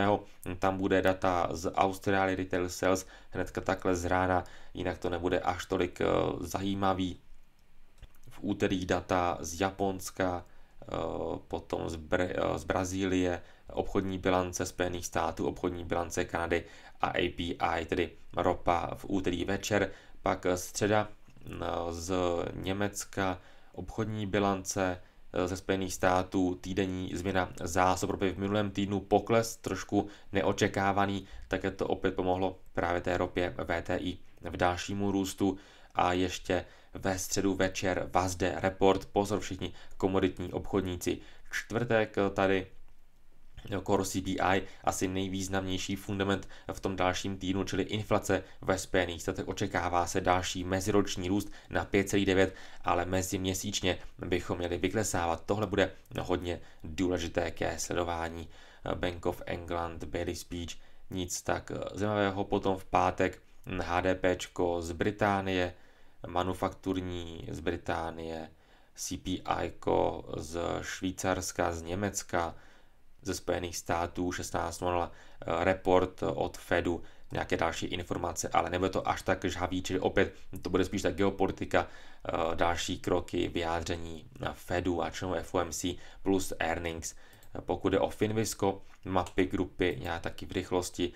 Hm, tam bude data z Australia Retail Sales hnedka takhle z rána, jinak to nebude až tolik eh, zajímavý. V úterý data z Japonska, eh, potom z, Br- z Brazílie, obchodní bilance Spojených států, obchodní bilance Kanady a API, tedy ropa v úterý večer, pak středa Eh, z Německa, obchodní bilance eh, ze Spojených států, týdenní změna zásob ropy v minulém týdnu, pokles trošku neočekávaný, také to opět pomohlo právě té ropě VTI v dalšímu růstu a ještě ve středu večer vás jde report, pozor všichni komoditní obchodníci. Čtvrtek tady Core jako CPI asi nejvýznamnější fundament v tom dalším týdnu, čili inflace ve Spojených státech. Očekává se další meziroční růst na 5,9, ale meziměsíčně bychom měli vyklesávat. Tohle bude hodně důležité ke sledování. Bank of England, Bailey Speech, nic tak zajímavého. Potom v pátek HDP z Británie, manufakturní z Británie, CPI z Švýcarska, z Německa, ze Spojených států, 16.00 eh, report od Fedu, nějaké další informace, ale nebude to až tak žhavý, čili opět to bude spíš ta geopolitika, eh, další kroky, vyjádření Fedu a členů FOMC plus earnings. Eh, pokud je o Finvisco, mapy grupy, nějak taky v rychlosti,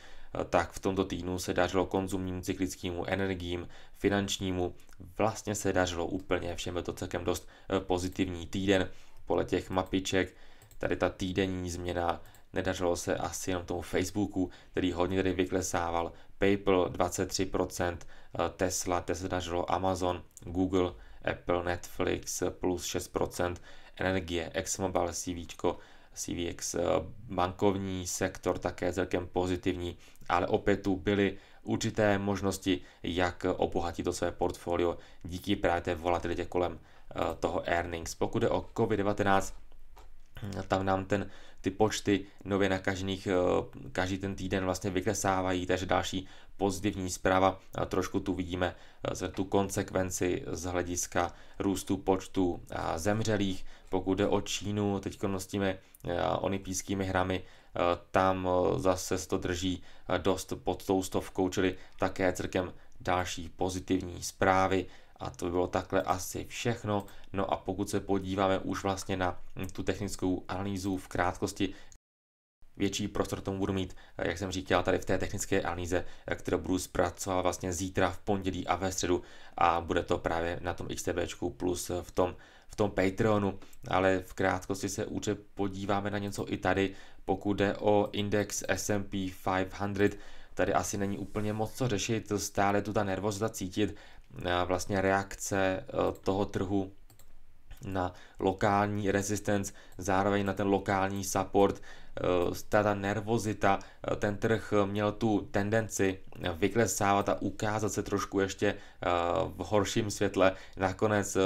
tak v tomto týdnu se dařilo konzumnímu, cyklickým energiím, finančnímu, vlastně se dařilo úplně všem, byl to celkem dost pozitivní týden podle těch mapiček, tady ta týdenní změna, nedařilo se asi jenom tomu Facebooku, který hodně tady vyklesával, PayPal 23%, eh, Tesla, Tesla dařilo, Amazon, Google, Apple, Netflix eh, plus 6%, energie, ExxonMobil, CVčko, CVX, eh, bankovní sektor také celkem pozitivní, ale opět tu byly určité možnosti, jak obohatit to své portfolio díky právě té volatilitě kolem toho earnings. Pokud je o COVID-19, tam nám ten, ty počty nově nakažených eh, každý ten týden vlastně vykresávají, takže další pozitivní zpráva, trošku tu vidíme eh, tu konsekvenci z hlediska růstu počtu eh, zemřelých, pokud jde o Čínu, teď s těmi olympijskými hrami, tam zase se to drží dost pod tou stovkou, čili také celkem další pozitivní zprávy. A to by bylo takhle asi všechno. No a pokud se podíváme už vlastně na tu technickou analýzu v krátkosti, větší prostor tomu budu mít, jak jsem říkal, tady v té technické analýze, kterou budu zpracovat vlastně zítra v pondělí a ve středu a bude to právě na tom XTB plus v tom, v tom Patreonu, ale v krátkosti se určitě podíváme na něco i tady, pokud jde o index S&P 500, tady asi není úplně moc co řešit, stále tu ta nervozita cítit, vlastně reakce eh, toho trhu na lokální rezistence, zároveň na ten lokální support, eh, ta, ta nervozita, eh, ten trh měl tu tendenci vyklesávat a ukázat se trošku ještě v horším světle. Nakonec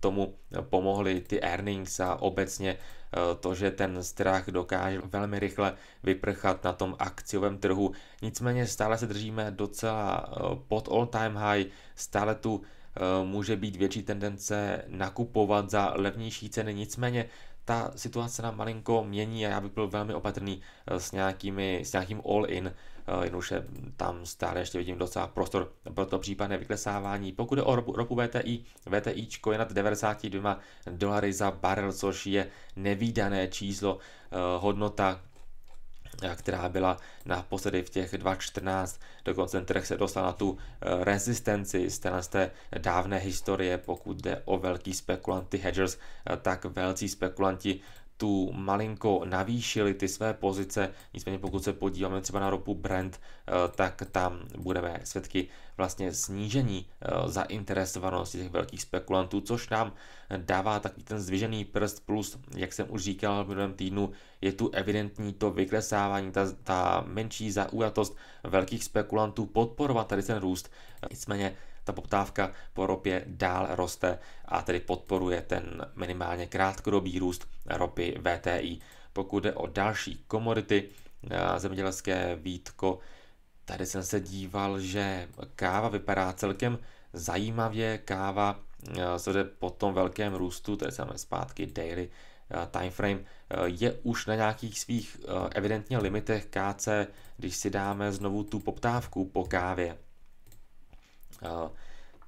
tomu pomohly ty earnings a obecně Eh, to, že ten strach dokáže velmi rychle vyprchat na tom akciovém trhu. Nicméně stále se držíme docela eh, pod all time high, stále tu eh, může být větší tendence nakupovat za levnější ceny, nicméně ta situace nám malinko mění a já bych byl velmi opatrný eh, s, nějakými, s nějakým all-in, eh, jednoduše tam stále ještě vidím docela prostor pro to případné vyklesávání. Pokud je o ropu, ropu VTI, VTI je nad 92 dolary za barel, což je nevýdané číslo, eh, hodnota, Eh, která byla na posledy v těch 2.14, dokonce ten se dostal na tu eh, rezistenci z té dávné historie, pokud jde o velký spekulanty hedgers, eh, tak velcí spekulanti tu malinko navýšili ty své pozice, nicméně pokud se podíváme třeba na ropu Brent, eh, tak tam budeme svědky vlastně snížení eh, zainteresovanosti těch velkých spekulantů, což nám dává takový ten zvižený prst plus, jak jsem už říkal v minulém týdnu, je tu evidentní to vykresávání ta, ta menší zaujatost velkých spekulantů podporovat tady ten růst. Nicméně ta poptávka po ropě dál roste a tedy podporuje ten minimálně krátkodobý růst ropy VTI. Pokud jde o další komodity, eh, zemědělské vítko, tady jsem se díval, že káva vypadá celkem zajímavě, káva eh, se po tom velkém růstu, tady jsme zpátky daily eh, timeframe, je už na nějakých svých evidentně limitech KC, když si dáme znovu tu poptávku po kávě. Eh,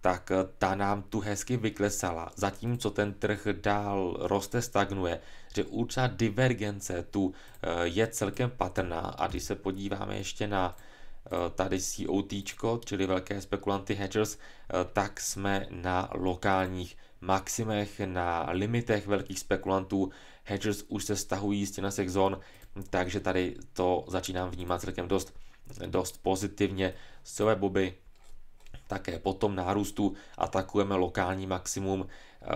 tak eh, ta nám tu hezky vyklesala, zatímco ten trh dál roste, stagnuje, že určitá divergence tu eh, je celkem patrná a když se podíváme ještě na tady COT, čili velké spekulanty hedgers, tak jsme na lokálních maximech, na limitech velkých spekulantů. Hedgers už se stahují z těch zón, takže tady to začínám vnímat celkem dost, dost pozitivně. Sové boby také po tom nárůstu atakujeme lokální maximum. Eh,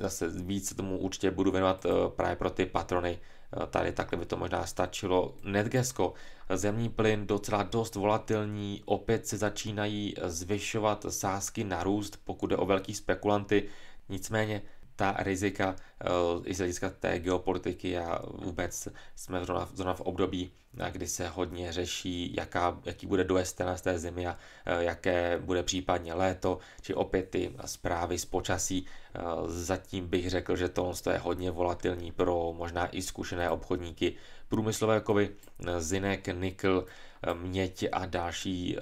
zase víc tomu určitě budu věnovat eh, právě pro ty patrony. Eh, tady takhle by to možná stačilo. Netgesko, zemní plyn docela dost volatilní, opět se začínají zvyšovat sázky na růst, pokud jde o velký spekulanty. Nicméně ta rizika eh, i z hlediska té geopolitiky a vůbec jsme zrovna, zrovna v období, eh, kdy se hodně řeší, jaká, jaký bude dojezd na té zemi a eh, jaké bude případně léto, či opět ty zprávy z počasí. Zatím bych řekl, že to je hodně volatilní pro možná i zkušené obchodníky průmyslové kovy, zinek, nikl, měď a další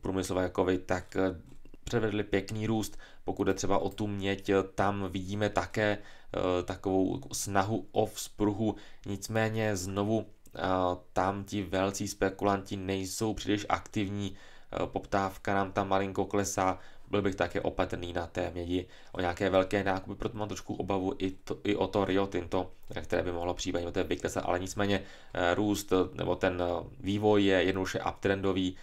průmyslové kovy, tak převedli pěkný růst. Pokud je třeba o tu měť, tam vidíme také eh, takovou snahu o vzpruhu, nicméně znovu eh, tam ti velcí spekulanti nejsou příliš aktivní, eh, poptávka nám tam malinko klesá, byl bych také opatrný na té mědi o nějaké velké nákupy, proto mám trošku obavu i, to, i o to Rio Tinto, které by mohlo případně o té vyklesat, ale nicméně růst nebo ten vývoj je jednoduše uptrendový,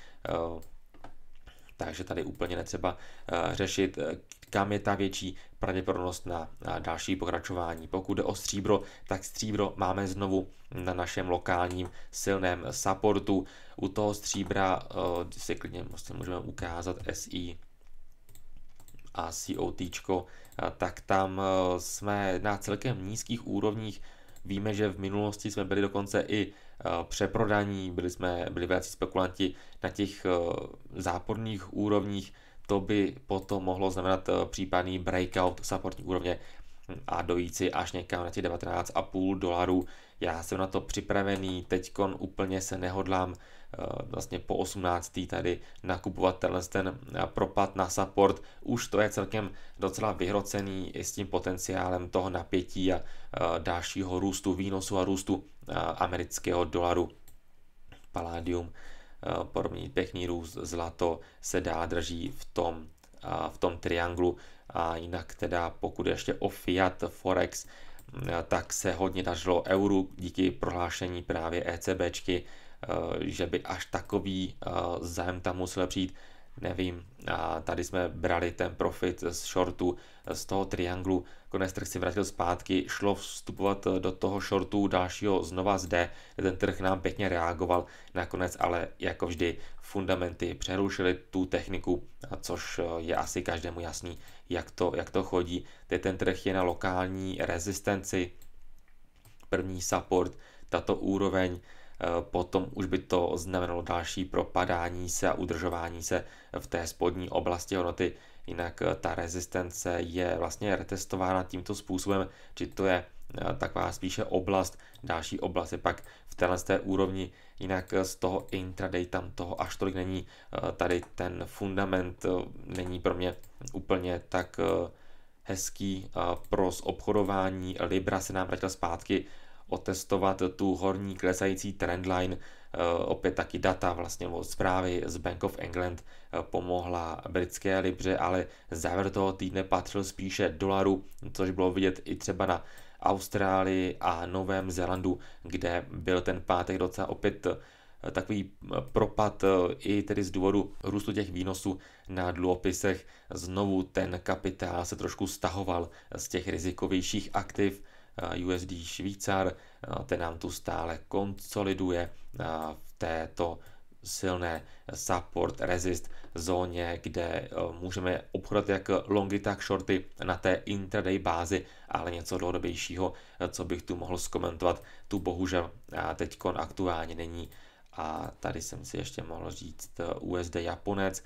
takže tady úplně netřeba eh, řešit, eh, kam je ta větší pravděpodobnost na další pokračování. Pokud jde o stříbro, tak stříbro máme znovu na našem lokálním silném supportu. U toho stříbra eh, si klidně vlastně můžeme ukázat SI a COT, tak tam jsme na celkem nízkých úrovních. Víme, že v minulosti jsme byli dokonce i Eh, přeprodaní, byli jsme, byli velcí spekulanti na těch eh, záporných úrovních, to by potom mohlo znamenat eh, případný breakout supportní úrovně a dojít si až někam na těch 19,5 dolarů. Já jsem na to připravený, teďkon úplně se nehodlám Eh, vlastně po 18. tady nakupovat tenhle ten eh, propad na support. Už to je celkem docela vyhrocený i s tím potenciálem toho napětí a eh, dalšího růstu výnosu a růstu amerického dolaru. Palladium, podobný pěkný růst, zlato se dá drží v tom, v tom trianglu a jinak teda pokud ještě o Fiat Forex, tak se hodně dařilo euru díky prohlášení právě ECBčky, Eh, že by až takový eh, zájem tam musel přijít, nevím. A tady jsme brali ten profit z shortu, z toho trianglu, konec trh si vrátil zpátky, šlo vstupovat eh, do toho shortu dalšího znova zde, ten trh nám pěkně reagoval, nakonec ale jako vždy fundamenty přerušily tu techniku, což je asi každému jasný, jak to, jak to chodí. Teď ten trh je na lokální rezistenci, první support, tato úroveň, Eh, potom už by to znamenalo další propadání se a udržování se v té spodní oblasti hodnoty. Jinak eh, ta rezistence je vlastně retestována tímto způsobem, či to je eh, taková spíše oblast, další oblast je pak v téhle té úrovni, jinak z toho intraday tam toho až tolik není, tady ten fundament není pro mě úplně tak hezký pro obchodování, Libra se nám vrátil zpátky otestovat tu horní klesající trendline. Eh, opět taky data vlastně od zprávy z Bank of England eh, pomohla britské libře, ale závěr toho týdne patřil spíše dolaru, což bylo vidět i třeba na Austrálii a Novém Zélandu, kde byl ten pátek docela opět eh, takový propad i tedy z důvodu růstu těch výnosů na dluhopisech. Znovu ten kapitál se trošku stahoval z těch rizikovějších aktiv Eh, USD Švýcar, eh, ten nám tu stále konsoliduje eh, v této silné support resist zóně, kde můžeme obchodovat jak longy, tak shorty na té intraday bázi, ale něco dlouhodobějšího, co bych tu mohl zkomentovat, tu bohužel teď aktuálně není. A tady jsem si ještě mohl říct USD Japonec,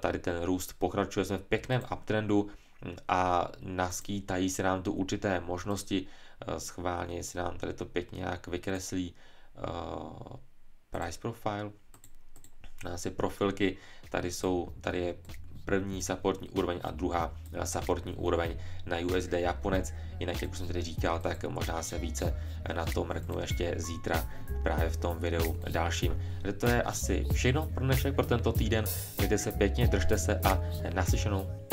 tady ten růst pokračuje, jsme v pěkném uptrendu hm, a naskýtají se nám tu určité možnosti, Eh, schválně, jestli nám tady to pěkně nějak vykreslí eh, price profile. Nás profilky, tady jsou, tady je první supportní úroveň a druhá eh, supportní úroveň na USD Japonec. Jinak, jak už jsem tady říkal, tak možná se více na to mrknu ještě zítra právě v tom videu dalším. Takže to je asi všechno pro dnešek, pro tento týden. Mějte se pěkně, držte se a naslyšenou.